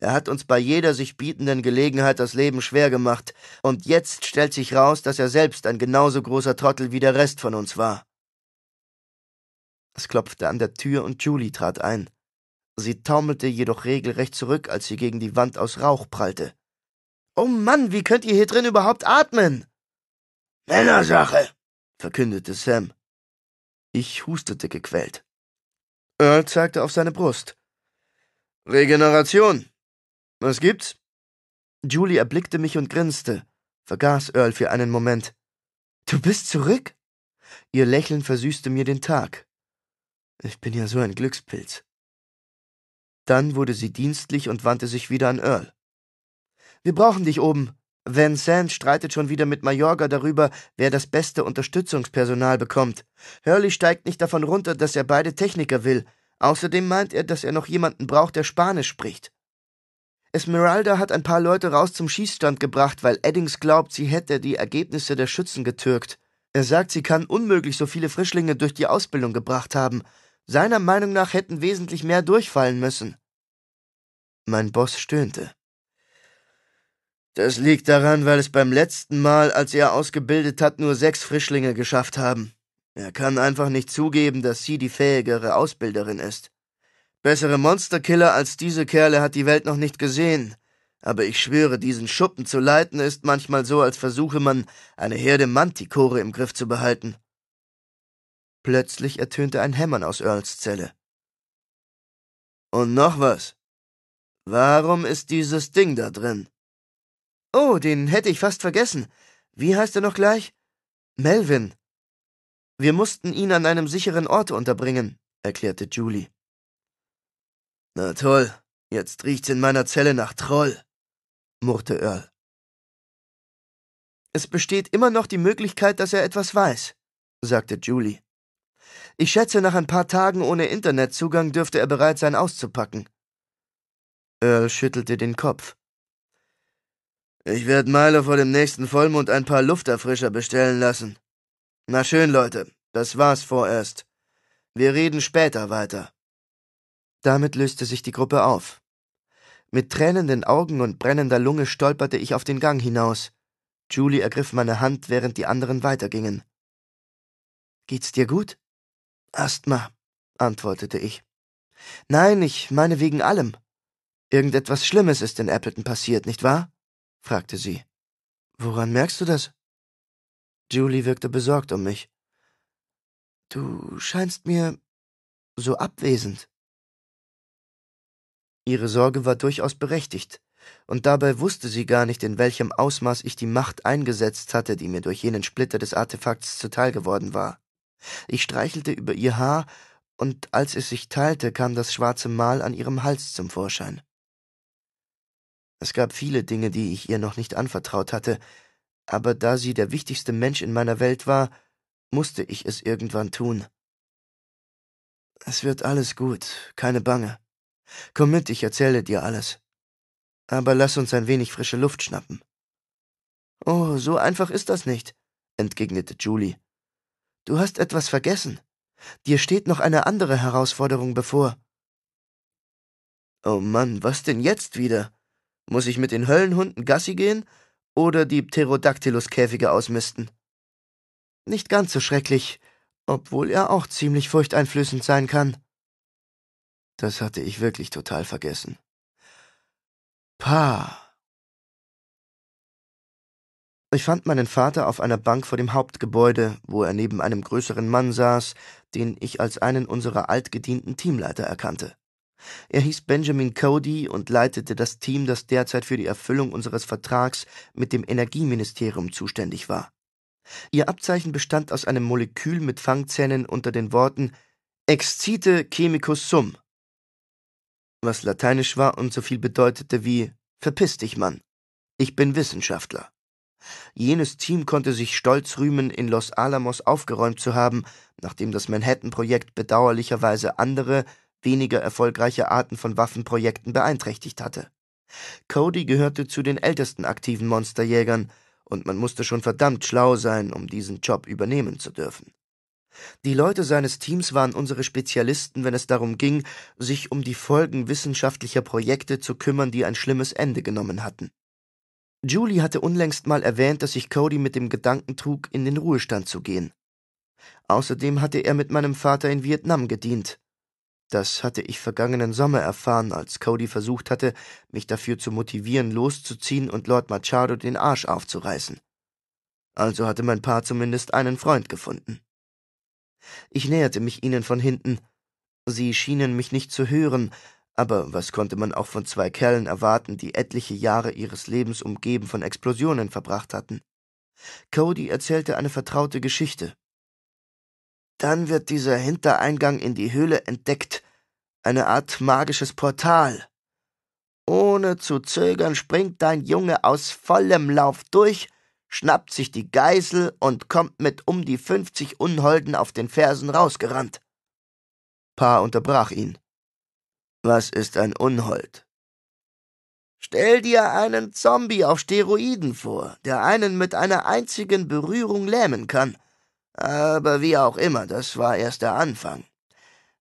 Er hat uns bei jeder sich bietenden Gelegenheit das Leben schwer gemacht, und jetzt stellt sich raus, dass er selbst ein genauso großer Trottel wie der Rest von uns war. Es klopfte an der Tür und Julie trat ein. Sie taumelte jedoch regelrecht zurück, als sie gegen die Wand aus Rauch prallte. Oh Mann, wie könnt ihr hier drin überhaupt atmen? Männersache, verkündete Sam. Ich hustete gequält. Earl zeigte auf seine Brust. Regeneration. Was gibt's? Julie erblickte mich und grinste, vergaß Earl für einen Moment. Du bist zurück? Ihr Lächeln versüßte mir den Tag. Ich bin ja so ein Glückspilz. Dann wurde sie dienstlich und wandte sich wieder an Earl. Wir brauchen dich oben. Vincent streitet schon wieder mit Mallorca darüber, wer das beste Unterstützungspersonal bekommt. Hurley steigt nicht davon runter, dass er beide Techniker will. Außerdem meint er, dass er noch jemanden braucht, der Spanisch spricht. Esmeralda hat ein paar Leute raus zum Schießstand gebracht, weil Eddings glaubt, sie hätte die Ergebnisse der Schützen getürkt. Er sagt, sie kann unmöglich so viele Frischlinge durch die Ausbildung gebracht haben. Seiner Meinung nach hätten wesentlich mehr durchfallen müssen. Mein Boss stöhnte. Das liegt daran, weil es beim letzten Mal, als er ausgebildet hat, nur sechs Frischlinge geschafft haben. Er kann einfach nicht zugeben, dass sie die fähigere Ausbilderin ist. Bessere Monsterkiller als diese Kerle hat die Welt noch nicht gesehen. Aber ich schwöre, diesen Schuppen zu leiten ist manchmal so, als versuche man, eine Herde Mantikore im Griff zu behalten. Plötzlich ertönte ein Hämmern aus Earls Zelle. Und noch was. Warum ist dieses Ding da drin? Oh, den hätte ich fast vergessen. Wie heißt er noch gleich? Melvin. Wir mussten ihn an einem sicheren Ort unterbringen, erklärte Julie. Na toll, jetzt riecht's in meiner Zelle nach Troll, murrte Earl. Es besteht immer noch die Möglichkeit, dass er etwas weiß, sagte Julie. Ich schätze, nach ein paar Tagen ohne Internetzugang dürfte er bereit sein, auszupacken. Earl schüttelte den Kopf. Ich werde Milo vor dem nächsten Vollmond ein paar Lufterfrischer bestellen lassen. Na schön, Leute, das war's vorerst. Wir reden später weiter. Damit löste sich die Gruppe auf. Mit tränenden Augen und brennender Lunge stolperte ich auf den Gang hinaus. Julie ergriff meine Hand, während die anderen weitergingen. Geht's dir gut? Asthma, antwortete ich. Nein, ich meine wegen allem. Irgendetwas Schlimmes ist in Appleton passiert, nicht wahr? fragte sie. Woran merkst du das? Julie wirkte besorgt um mich. Du scheinst mir so abwesend. Ihre Sorge war durchaus berechtigt, und dabei wusste sie gar nicht, in welchem Ausmaß ich die Macht eingesetzt hatte, die mir durch jenen Splitter des Artefakts zuteil geworden war. Ich streichelte über ihr Haar, und als es sich teilte, kam das schwarze Mal an ihrem Hals zum Vorschein. Es gab viele Dinge, die ich ihr noch nicht anvertraut hatte, aber da sie der wichtigste Mensch in meiner Welt war, musste ich es irgendwann tun. Es wird alles gut, keine Bange. Komm mit, ich erzähle dir alles. Aber lass uns ein wenig frische Luft schnappen. Oh, so einfach ist das nicht, entgegnete Julie. Du hast etwas vergessen. Dir steht noch eine andere Herausforderung bevor. Oh Mann, was denn jetzt wieder? Muss ich mit den Höllenhunden Gassi gehen oder die Pterodactylus-Käfige ausmisten? Nicht ganz so schrecklich, obwohl er auch ziemlich furchteinflößend sein kann. Das hatte ich wirklich total vergessen. Pah. Ich fand meinen Vater auf einer Bank vor dem Hauptgebäude, wo er neben einem größeren Mann saß, den ich als einen unserer altgedienten Teamleiter erkannte. Er hieß Benjamin Cody und leitete das Team, das derzeit für die Erfüllung unseres Vertrags mit dem Energieministerium zuständig war. Ihr Abzeichen bestand aus einem Molekül mit Fangzähnen unter den Worten Excite chemicus sum, was lateinisch war und so viel bedeutete wie Verpiss dich, Mann. Ich bin Wissenschaftler. Jenes Team konnte sich stolz rühmen, in Los Alamos aufgeräumt zu haben, nachdem das Manhattan-Projekt bedauerlicherweise andere, weniger erfolgreiche Arten von Waffenprojekten beeinträchtigt hatte. Cody gehörte zu den ältesten aktiven Monsterjägern, und man musste schon verdammt schlau sein, um diesen Job übernehmen zu dürfen. Die Leute seines Teams waren unsere Spezialisten, wenn es darum ging, sich um die Folgen wissenschaftlicher Projekte zu kümmern, die ein schlimmes Ende genommen hatten. Julie hatte unlängst mal erwähnt, dass ich Cody mit dem Gedanken trug, in den Ruhestand zu gehen. Außerdem hatte er mit meinem Vater in Vietnam gedient. Das hatte ich vergangenen Sommer erfahren, als Cody versucht hatte, mich dafür zu motivieren, loszuziehen und Lord Machado den Arsch aufzureißen. Also hatte mein Paar zumindest einen Freund gefunden. Ich näherte mich ihnen von hinten. Sie schienen mich nicht zu hören, aber was konnte man auch von zwei Kerlen erwarten, die etliche Jahre ihres Lebens umgeben von Explosionen verbracht hatten? Cody erzählte eine vertraute Geschichte, dann wird dieser Hintereingang in die Höhle entdeckt, eine Art magisches Portal. Ohne zu zögern springt dein Junge aus vollem Lauf durch, schnappt sich die Geisel und kommt mit um die 50 Unholden auf den Fersen rausgerannt. Pa unterbrach ihn. Was ist ein Unhold? Stell dir einen Zombie auf Steroiden vor, der einen mit einer einzigen Berührung lähmen kann. Aber wie auch immer, das war erst der Anfang.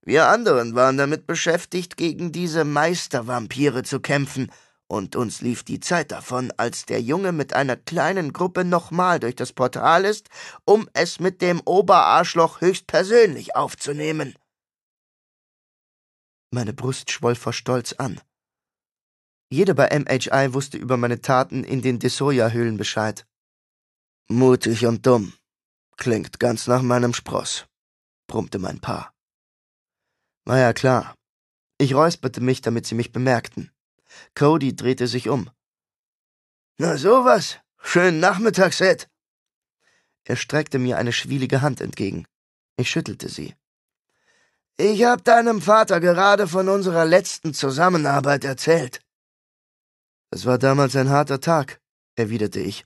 Wir anderen waren damit beschäftigt, gegen diese Meistervampire zu kämpfen, und uns lief die Zeit davon, als der Junge mit einer kleinen Gruppe nochmal durch das Portal ist, um es mit dem Oberarschloch höchstpersönlich aufzunehmen. Meine Brust schwoll vor Stolz an. Jeder bei MHI wusste über meine Taten in den Desoya-Höhlen Bescheid. Mutig und dumm, Klingt ganz nach meinem Spross, brummte mein Paar. Na ja, klar. Ich räusperte mich, damit sie mich bemerkten. Cody drehte sich um. Na sowas. Schönen Nachmittag, Seth. Er streckte mir eine schwielige Hand entgegen. Ich schüttelte sie. Ich hab deinem Vater gerade von unserer letzten Zusammenarbeit erzählt. Es war damals ein harter Tag, erwiderte ich.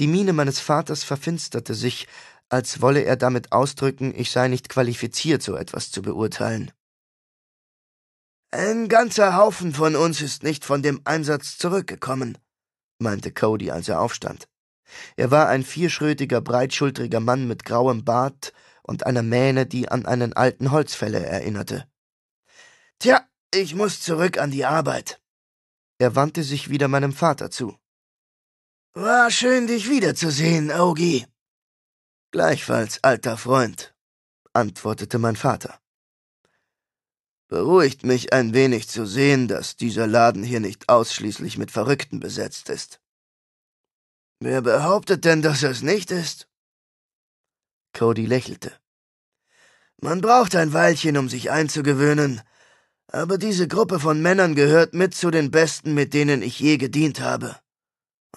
Die Miene meines Vaters verfinsterte sich, als wolle er damit ausdrücken, ich sei nicht qualifiziert, so etwas zu beurteilen. Ein ganzer Haufen von uns ist nicht von dem Einsatz zurückgekommen, meinte Cody, als er aufstand. Er war ein vierschrötiger, breitschultriger Mann mit grauem Bart und einer Mähne, die an einen alten Holzfäller erinnerte. Tja, ich muss zurück an die Arbeit. Er wandte sich wieder meinem Vater zu. War schön, dich wiederzusehen, Ogi. Gleichfalls, alter Freund, antwortete mein Vater. Beruhigt mich ein wenig zu sehen, dass dieser Laden hier nicht ausschließlich mit Verrückten besetzt ist. Wer behauptet denn, dass es nicht ist? Cody lächelte. Man braucht ein Weilchen, um sich einzugewöhnen, aber diese Gruppe von Männern gehört mit zu den besten, mit denen ich je gedient habe.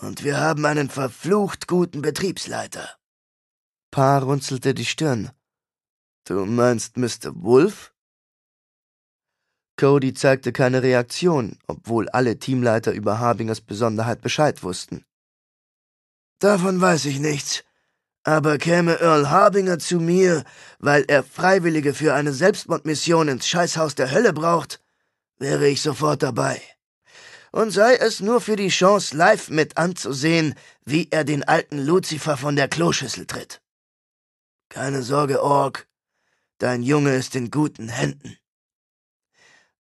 Und wir haben einen verflucht guten Betriebsleiter. Pa runzelte die Stirn. Du meinst Mr. Wolf? Cody zeigte keine Reaktion, obwohl alle Teamleiter über Harbingers Besonderheit Bescheid wussten. Davon weiß ich nichts. Aber käme Earl Harbinger zu mir, weil er Freiwillige für eine Selbstmordmission ins Scheißhaus der Hölle braucht, wäre ich sofort dabei und sei es nur für die Chance, live mit anzusehen, wie er den alten Luzifer von der Kloschüssel tritt. Keine Sorge, Ork, dein Junge ist in guten Händen.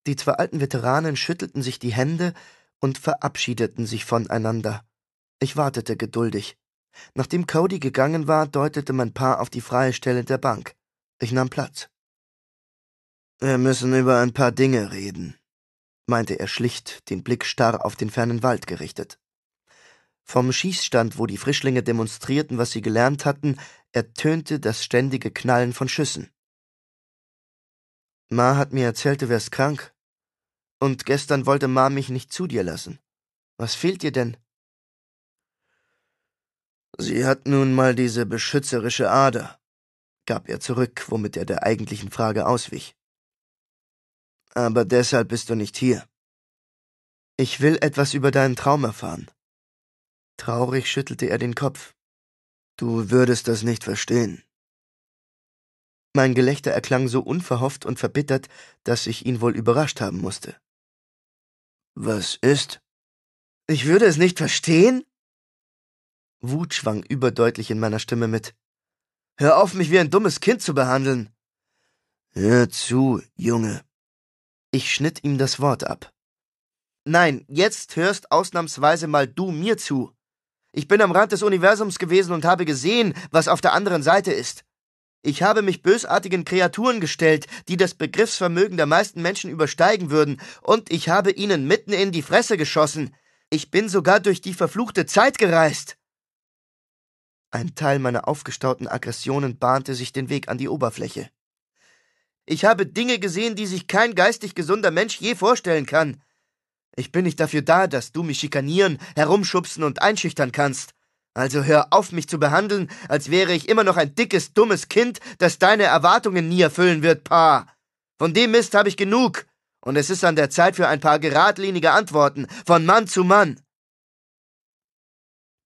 Die zwei alten Veteranen schüttelten sich die Hände und verabschiedeten sich voneinander. Ich wartete geduldig. Nachdem Cody gegangen war, deutete mein Paar auf die freie Stelle der Bank. Ich nahm Platz. Wir müssen über ein paar Dinge reden, meinte er schlicht, den Blick starr auf den fernen Wald gerichtet. Vom Schießstand, wo die Frischlinge demonstrierten, was sie gelernt hatten, ertönte das ständige Knallen von Schüssen. Ma hat mir erzählt, du wärst krank. Und gestern wollte Ma mich nicht zu dir lassen. Was fehlt dir denn? Sie hat nun mal diese beschützerische Ader, gab er zurück, womit er der eigentlichen Frage auswich aber deshalb bist du nicht hier. Ich will etwas über deinen Traum erfahren. Traurig schüttelte er den Kopf. Du würdest das nicht verstehen. Mein Gelächter erklang so unverhofft und verbittert, dass ich ihn wohl überrascht haben musste. Was ist? Ich würde es nicht verstehen? Wut schwang überdeutlich in meiner Stimme mit. Hör auf, mich wie ein dummes Kind zu behandeln. Hör zu, Junge, ich schnitt ihm das Wort ab. Nein, jetzt hörst ausnahmsweise mal du mir zu. Ich bin am Rand des Universums gewesen und habe gesehen, was auf der anderen Seite ist. Ich habe mich bösartigen Kreaturen gestellt, die das Begriffsvermögen der meisten Menschen übersteigen würden, und ich habe ihnen mitten in die Fresse geschossen. Ich bin sogar durch die verfluchte Zeit gereist. Ein Teil meiner aufgestauten Aggressionen bahnte sich den Weg an die Oberfläche. Ich habe Dinge gesehen, die sich kein geistig gesunder Mensch je vorstellen kann. Ich bin nicht dafür da, dass du mich schikanieren, herumschubsen und einschüchtern kannst. Also hör auf, mich zu behandeln, als wäre ich immer noch ein dickes, dummes Kind, das deine Erwartungen nie erfüllen wird, Pa. Von dem Mist habe ich genug, und es ist an der Zeit für ein paar geradlinige Antworten von Mann zu Mann.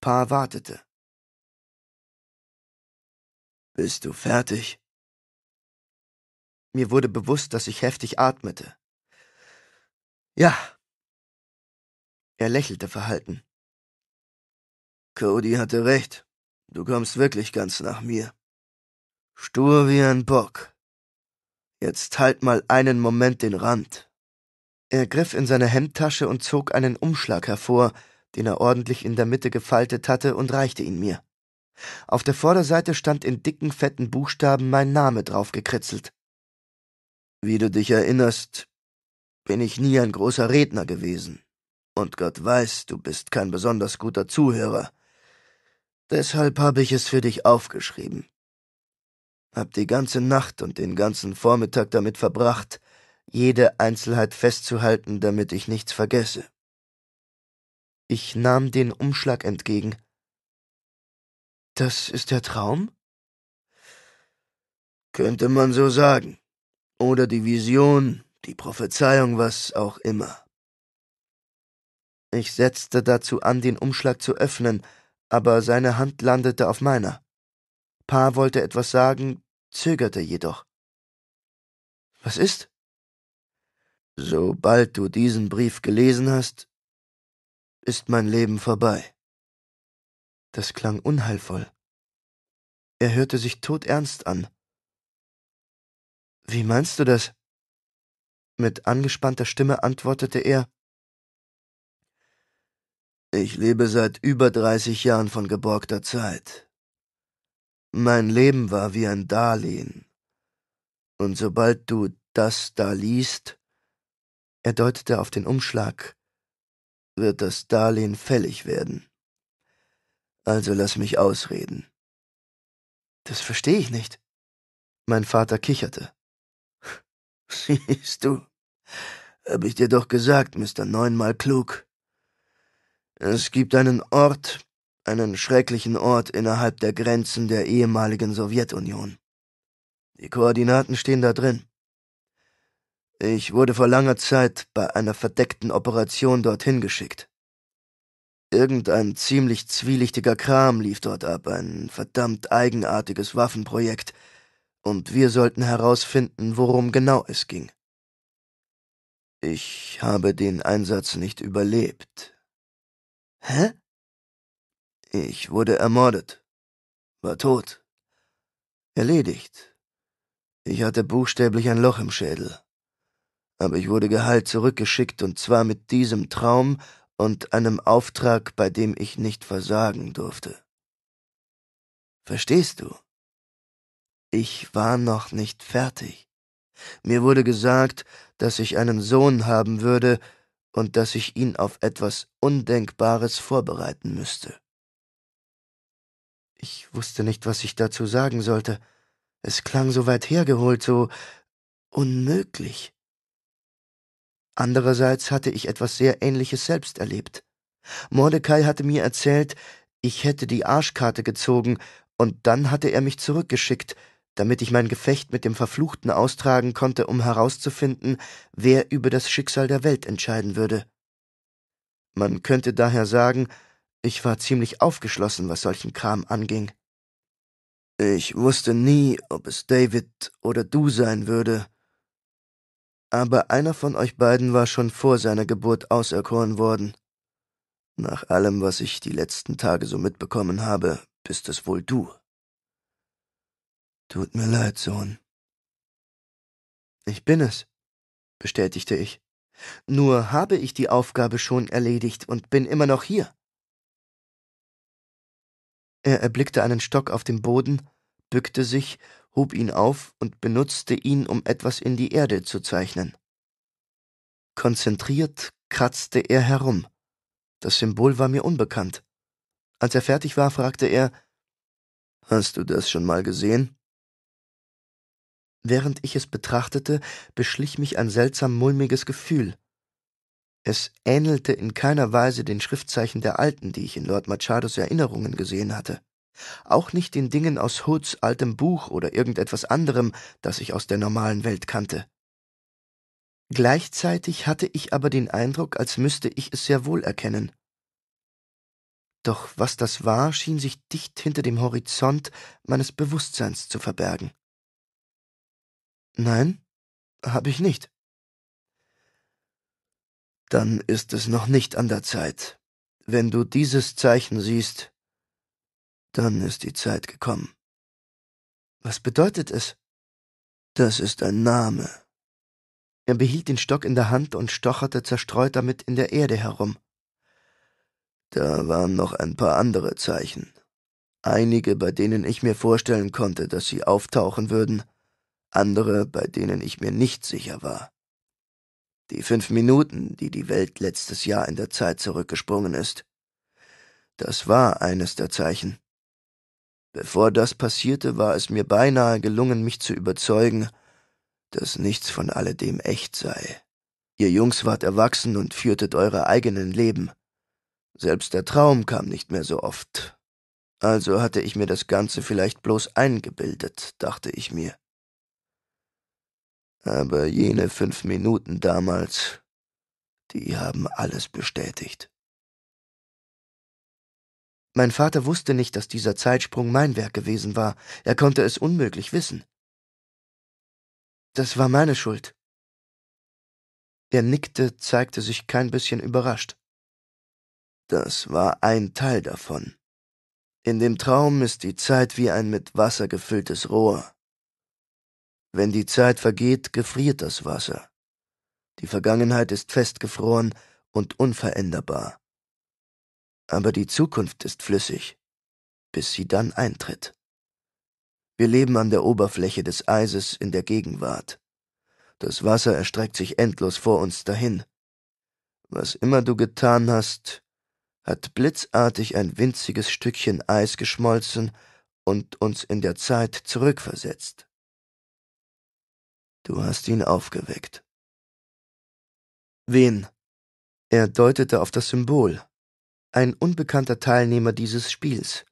Pa wartete. Bist du fertig? Mir wurde bewusst, dass ich heftig atmete. Ja. Er lächelte verhalten. Cody hatte recht. Du kommst wirklich ganz nach mir. Stur wie ein Bock. Jetzt halt mal einen Moment den Rand. Er griff in seine Hemdtasche und zog einen Umschlag hervor, den er ordentlich in der Mitte gefaltet hatte und reichte ihn mir. Auf der Vorderseite stand in dicken, fetten Buchstaben mein Name draufgekritzelt. Wie du dich erinnerst, bin ich nie ein großer Redner gewesen. Und Gott weiß, du bist kein besonders guter Zuhörer. Deshalb habe ich es für dich aufgeschrieben. Hab die ganze Nacht und den ganzen Vormittag damit verbracht, jede Einzelheit festzuhalten, damit ich nichts vergesse. Ich nahm den Umschlag entgegen. Das ist der Traum? Könnte man so sagen oder die Vision, die Prophezeiung, was auch immer. Ich setzte dazu an, den Umschlag zu öffnen, aber seine Hand landete auf meiner. Pa wollte etwas sagen, zögerte jedoch. Was ist? Sobald du diesen Brief gelesen hast, ist mein Leben vorbei. Das klang unheilvoll. Er hörte sich todernst an. Wie meinst du das? Mit angespannter Stimme antwortete er. Ich lebe seit über 30 Jahren von geborgter Zeit. Mein Leben war wie ein Darlehen. Und sobald du das da liest, er deutete auf den Umschlag, wird das Darlehen fällig werden. Also lass mich ausreden. Das verstehe ich nicht. Mein Vater kicherte. Siehst du, hab ich dir doch gesagt, Mr. Neunmal klug. Es gibt einen Ort, einen schrecklichen Ort innerhalb der Grenzen der ehemaligen Sowjetunion. Die Koordinaten stehen da drin. Ich wurde vor langer Zeit bei einer verdeckten Operation dorthin geschickt. Irgendein ziemlich zwielichtiger Kram lief dort ab, ein verdammt eigenartiges Waffenprojekt, und wir sollten herausfinden, worum genau es ging. Ich habe den Einsatz nicht überlebt. Hä? Ich wurde ermordet. War tot. Erledigt. Ich hatte buchstäblich ein Loch im Schädel. Aber ich wurde geheilt zurückgeschickt und zwar mit diesem Traum und einem Auftrag, bei dem ich nicht versagen durfte. Verstehst du? Ich war noch nicht fertig. Mir wurde gesagt, dass ich einen Sohn haben würde und dass ich ihn auf etwas Undenkbares vorbereiten müsste. Ich wusste nicht, was ich dazu sagen sollte. Es klang so weit hergeholt, so unmöglich. Andererseits hatte ich etwas sehr Ähnliches selbst erlebt. Mordecai hatte mir erzählt, ich hätte die Arschkarte gezogen, und dann hatte er mich zurückgeschickt, damit ich mein Gefecht mit dem Verfluchten austragen konnte, um herauszufinden, wer über das Schicksal der Welt entscheiden würde. Man könnte daher sagen, ich war ziemlich aufgeschlossen, was solchen Kram anging. Ich wusste nie, ob es David oder du sein würde. Aber einer von euch beiden war schon vor seiner Geburt auserkoren worden. Nach allem, was ich die letzten Tage so mitbekommen habe, bist es wohl du. Tut mir leid, Sohn. Ich bin es, bestätigte ich. Nur habe ich die Aufgabe schon erledigt und bin immer noch hier. Er erblickte einen Stock auf dem Boden, bückte sich, hob ihn auf und benutzte ihn, um etwas in die Erde zu zeichnen. Konzentriert kratzte er herum. Das Symbol war mir unbekannt. Als er fertig war, fragte er Hast du das schon mal gesehen? Während ich es betrachtete, beschlich mich ein seltsam mulmiges Gefühl. Es ähnelte in keiner Weise den Schriftzeichen der Alten, die ich in Lord Machados Erinnerungen gesehen hatte. Auch nicht den Dingen aus Hoods altem Buch oder irgendetwas anderem, das ich aus der normalen Welt kannte. Gleichzeitig hatte ich aber den Eindruck, als müsste ich es sehr wohl erkennen. Doch was das war, schien sich dicht hinter dem Horizont meines Bewusstseins zu verbergen. Nein, habe ich nicht. Dann ist es noch nicht an der Zeit. Wenn du dieses Zeichen siehst, dann ist die Zeit gekommen. Was bedeutet es? Das ist ein Name. Er behielt den Stock in der Hand und stocherte zerstreut damit in der Erde herum. Da waren noch ein paar andere Zeichen. Einige, bei denen ich mir vorstellen konnte, dass sie auftauchen würden, andere, bei denen ich mir nicht sicher war. Die fünf Minuten, die die Welt letztes Jahr in der Zeit zurückgesprungen ist. Das war eines der Zeichen. Bevor das passierte, war es mir beinahe gelungen, mich zu überzeugen, dass nichts von alledem echt sei. Ihr Jungs wart erwachsen und führtet eure eigenen Leben. Selbst der Traum kam nicht mehr so oft. Also hatte ich mir das Ganze vielleicht bloß eingebildet, dachte ich mir. Aber jene fünf Minuten damals, die haben alles bestätigt. Mein Vater wusste nicht, dass dieser Zeitsprung mein Werk gewesen war. Er konnte es unmöglich wissen. Das war meine Schuld. Er nickte, zeigte sich kein bisschen überrascht. Das war ein Teil davon. In dem Traum ist die Zeit wie ein mit Wasser gefülltes Rohr. Wenn die Zeit vergeht, gefriert das Wasser. Die Vergangenheit ist festgefroren und unveränderbar. Aber die Zukunft ist flüssig, bis sie dann eintritt. Wir leben an der Oberfläche des Eises in der Gegenwart. Das Wasser erstreckt sich endlos vor uns dahin. Was immer du getan hast, hat blitzartig ein winziges Stückchen Eis geschmolzen und uns in der Zeit zurückversetzt. Du hast ihn aufgeweckt. Wen? Er deutete auf das Symbol. Ein unbekannter Teilnehmer dieses Spiels.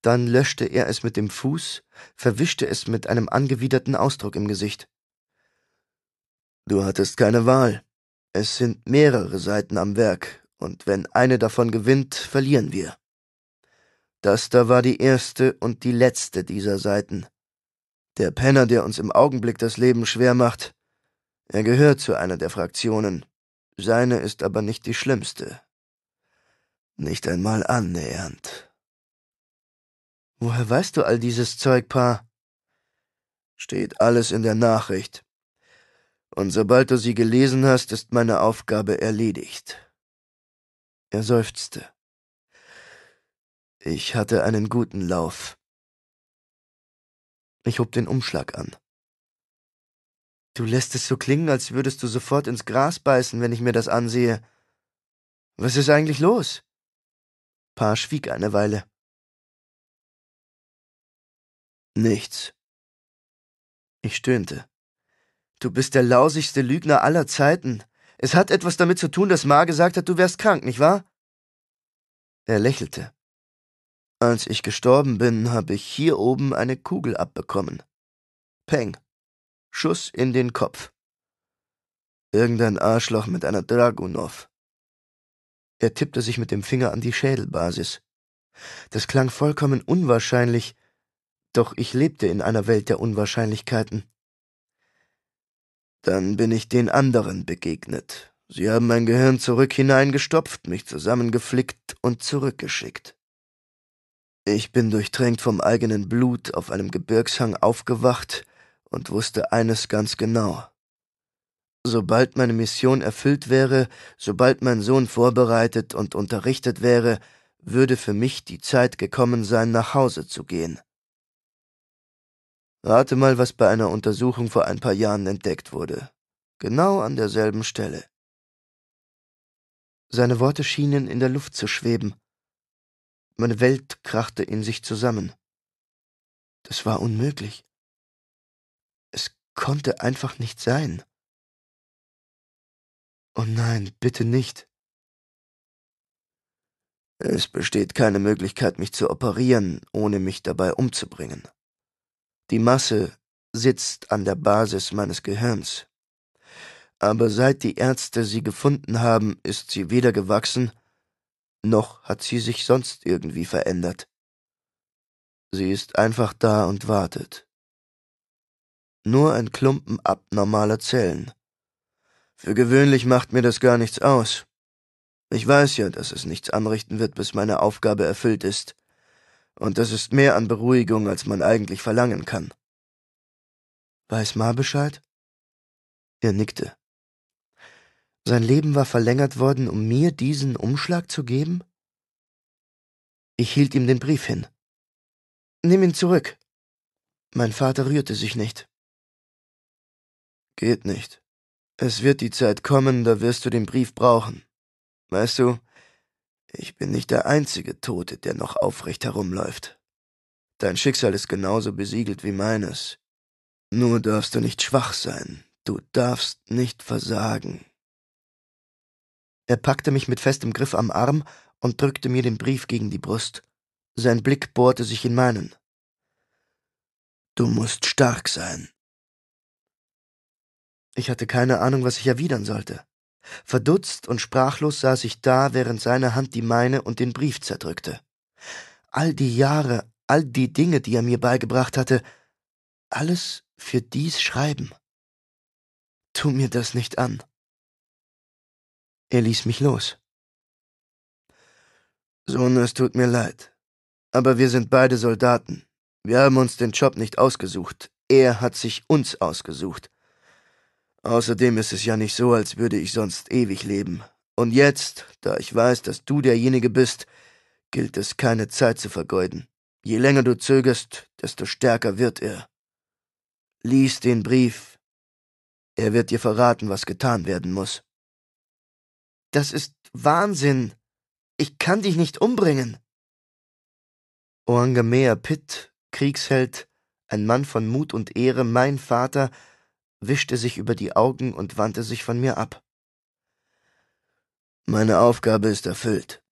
Dann löschte er es mit dem Fuß, verwischte es mit einem angewiderten Ausdruck im Gesicht. Du hattest keine Wahl. Es sind mehrere Seiten am Werk, und wenn eine davon gewinnt, verlieren wir. Das da war die erste und die letzte dieser Seiten. Der Penner, der uns im Augenblick das Leben schwer macht. Er gehört zu einer der Fraktionen. Seine ist aber nicht die schlimmste. Nicht einmal annähernd. Woher weißt du all dieses Zeug, Pa? Steht alles in der Nachricht. Und sobald du sie gelesen hast, ist meine Aufgabe erledigt. Er seufzte. Ich hatte einen guten Lauf. Ich hob den Umschlag an. Du lässt es so klingen, als würdest du sofort ins Gras beißen, wenn ich mir das ansehe. Was ist eigentlich los? Pa schwieg eine Weile. Nichts. Ich stöhnte. Du bist der lausigste Lügner aller Zeiten. Es hat etwas damit zu tun, dass Ma gesagt hat, du wärst krank, nicht wahr? Er lächelte. Als ich gestorben bin, habe ich hier oben eine Kugel abbekommen. Peng. Schuss in den Kopf. Irgendein Arschloch mit einer Dragunov. Er tippte sich mit dem Finger an die Schädelbasis. Das klang vollkommen unwahrscheinlich, doch ich lebte in einer Welt der Unwahrscheinlichkeiten. Dann bin ich den anderen begegnet. Sie haben mein Gehirn zurück hineingestopft, mich zusammengeflickt und zurückgeschickt. Ich bin durchtränkt vom eigenen Blut auf einem Gebirgshang aufgewacht und wusste eines ganz genau. Sobald meine Mission erfüllt wäre, sobald mein Sohn vorbereitet und unterrichtet wäre, würde für mich die Zeit gekommen sein, nach Hause zu gehen. Rate mal, was bei einer Untersuchung vor ein paar Jahren entdeckt wurde. Genau an derselben Stelle. Seine Worte schienen in der Luft zu schweben. Meine Welt krachte in sich zusammen. Das war unmöglich. Es konnte einfach nicht sein. Oh nein, bitte nicht. Es besteht keine Möglichkeit, mich zu operieren, ohne mich dabei umzubringen. Die Masse sitzt an der Basis meines Gehirns. Aber seit die Ärzte sie gefunden haben, ist sie weder gewachsen, noch hat sie sich sonst irgendwie verändert. Sie ist einfach da und wartet. Nur ein Klumpen abnormaler Zellen. Für gewöhnlich macht mir das gar nichts aus. Ich weiß ja, dass es nichts anrichten wird, bis meine Aufgabe erfüllt ist. Und das ist mehr an Beruhigung, als man eigentlich verlangen kann. Weiß Ma Bescheid? Er nickte. Sein Leben war verlängert worden, um mir diesen Umschlag zu geben? Ich hielt ihm den Brief hin. Nimm ihn zurück. Mein Vater rührte sich nicht. Geht nicht. Es wird die Zeit kommen, da wirst du den Brief brauchen. Weißt du, ich bin nicht der einzige Tote, der noch aufrecht herumläuft. Dein Schicksal ist genauso besiegelt wie meines. Nur darfst du nicht schwach sein, du darfst nicht versagen. Er packte mich mit festem Griff am Arm und drückte mir den Brief gegen die Brust. Sein Blick bohrte sich in meinen. Du musst stark sein. Ich hatte keine Ahnung, was ich erwidern sollte. Verdutzt und sprachlos saß ich da, während seine Hand die meine und den Brief zerdrückte. All die Jahre, all die Dinge, die er mir beigebracht hatte, alles für dies Schreiben. Tu mir das nicht an. Er ließ mich los. Sohn, es tut mir leid. Aber wir sind beide Soldaten. Wir haben uns den Job nicht ausgesucht. Er hat sich uns ausgesucht. Außerdem ist es ja nicht so, als würde ich sonst ewig leben. Und jetzt, da ich weiß, dass du derjenige bist, gilt es keine Zeit zu vergeuden. Je länger du zögerst, desto stärker wird er. Lies den Brief. Er wird dir verraten, was getan werden muss. Das ist Wahnsinn. Ich kann dich nicht umbringen. Oangamea Pitt, Kriegsheld, ein Mann von Mut und Ehre, mein Vater, wischte sich über die Augen und wandte sich von mir ab. Meine Aufgabe ist erfüllt.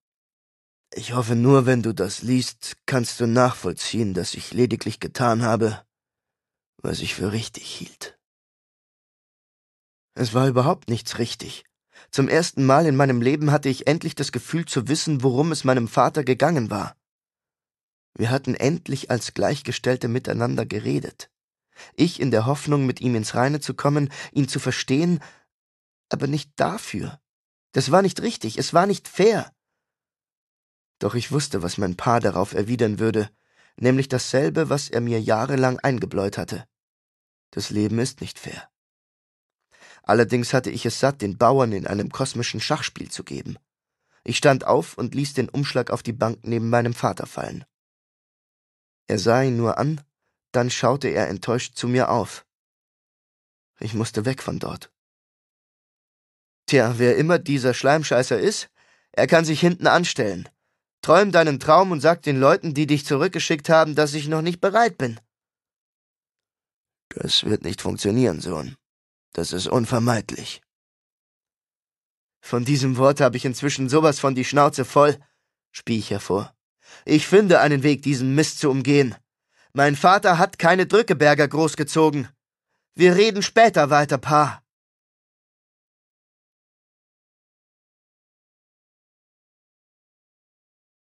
Ich hoffe nur, wenn du das liest, kannst du nachvollziehen, dass ich lediglich getan habe, was ich für richtig hielt. Es war überhaupt nichts richtig. Zum ersten Mal in meinem Leben hatte ich endlich das Gefühl zu wissen, worum es meinem Vater gegangen war. Wir hatten endlich als Gleichgestellte miteinander geredet. Ich in der Hoffnung, mit ihm ins Reine zu kommen, ihn zu verstehen, aber nicht dafür. Das war nicht richtig, es war nicht fair. Doch ich wusste, was mein Paar darauf erwidern würde, nämlich dasselbe, was er mir jahrelang eingebläut hatte. Das Leben ist nicht fair. Allerdings hatte ich es satt, den Bauern in einem kosmischen Schachspiel zu geben. Ich stand auf und ließ den Umschlag auf die Bank neben meinem Vater fallen. Er sah ihn nur an, dann schaute er enttäuscht zu mir auf. Ich musste weg von dort. Tja, wer immer dieser Schleimscheißer ist, er kann sich hinten anstellen. Träum deinen Traum und sag den Leuten, die dich zurückgeschickt haben, dass ich noch nicht bereit bin. Das wird nicht funktionieren, Sohn. Das ist unvermeidlich. Von diesem Wort habe ich inzwischen sowas von die Schnauze voll, spie ich hervor. Ich finde einen Weg, diesen Mist zu umgehen. Mein Vater hat keine Drückeberger großgezogen. Wir reden später weiter, Pa.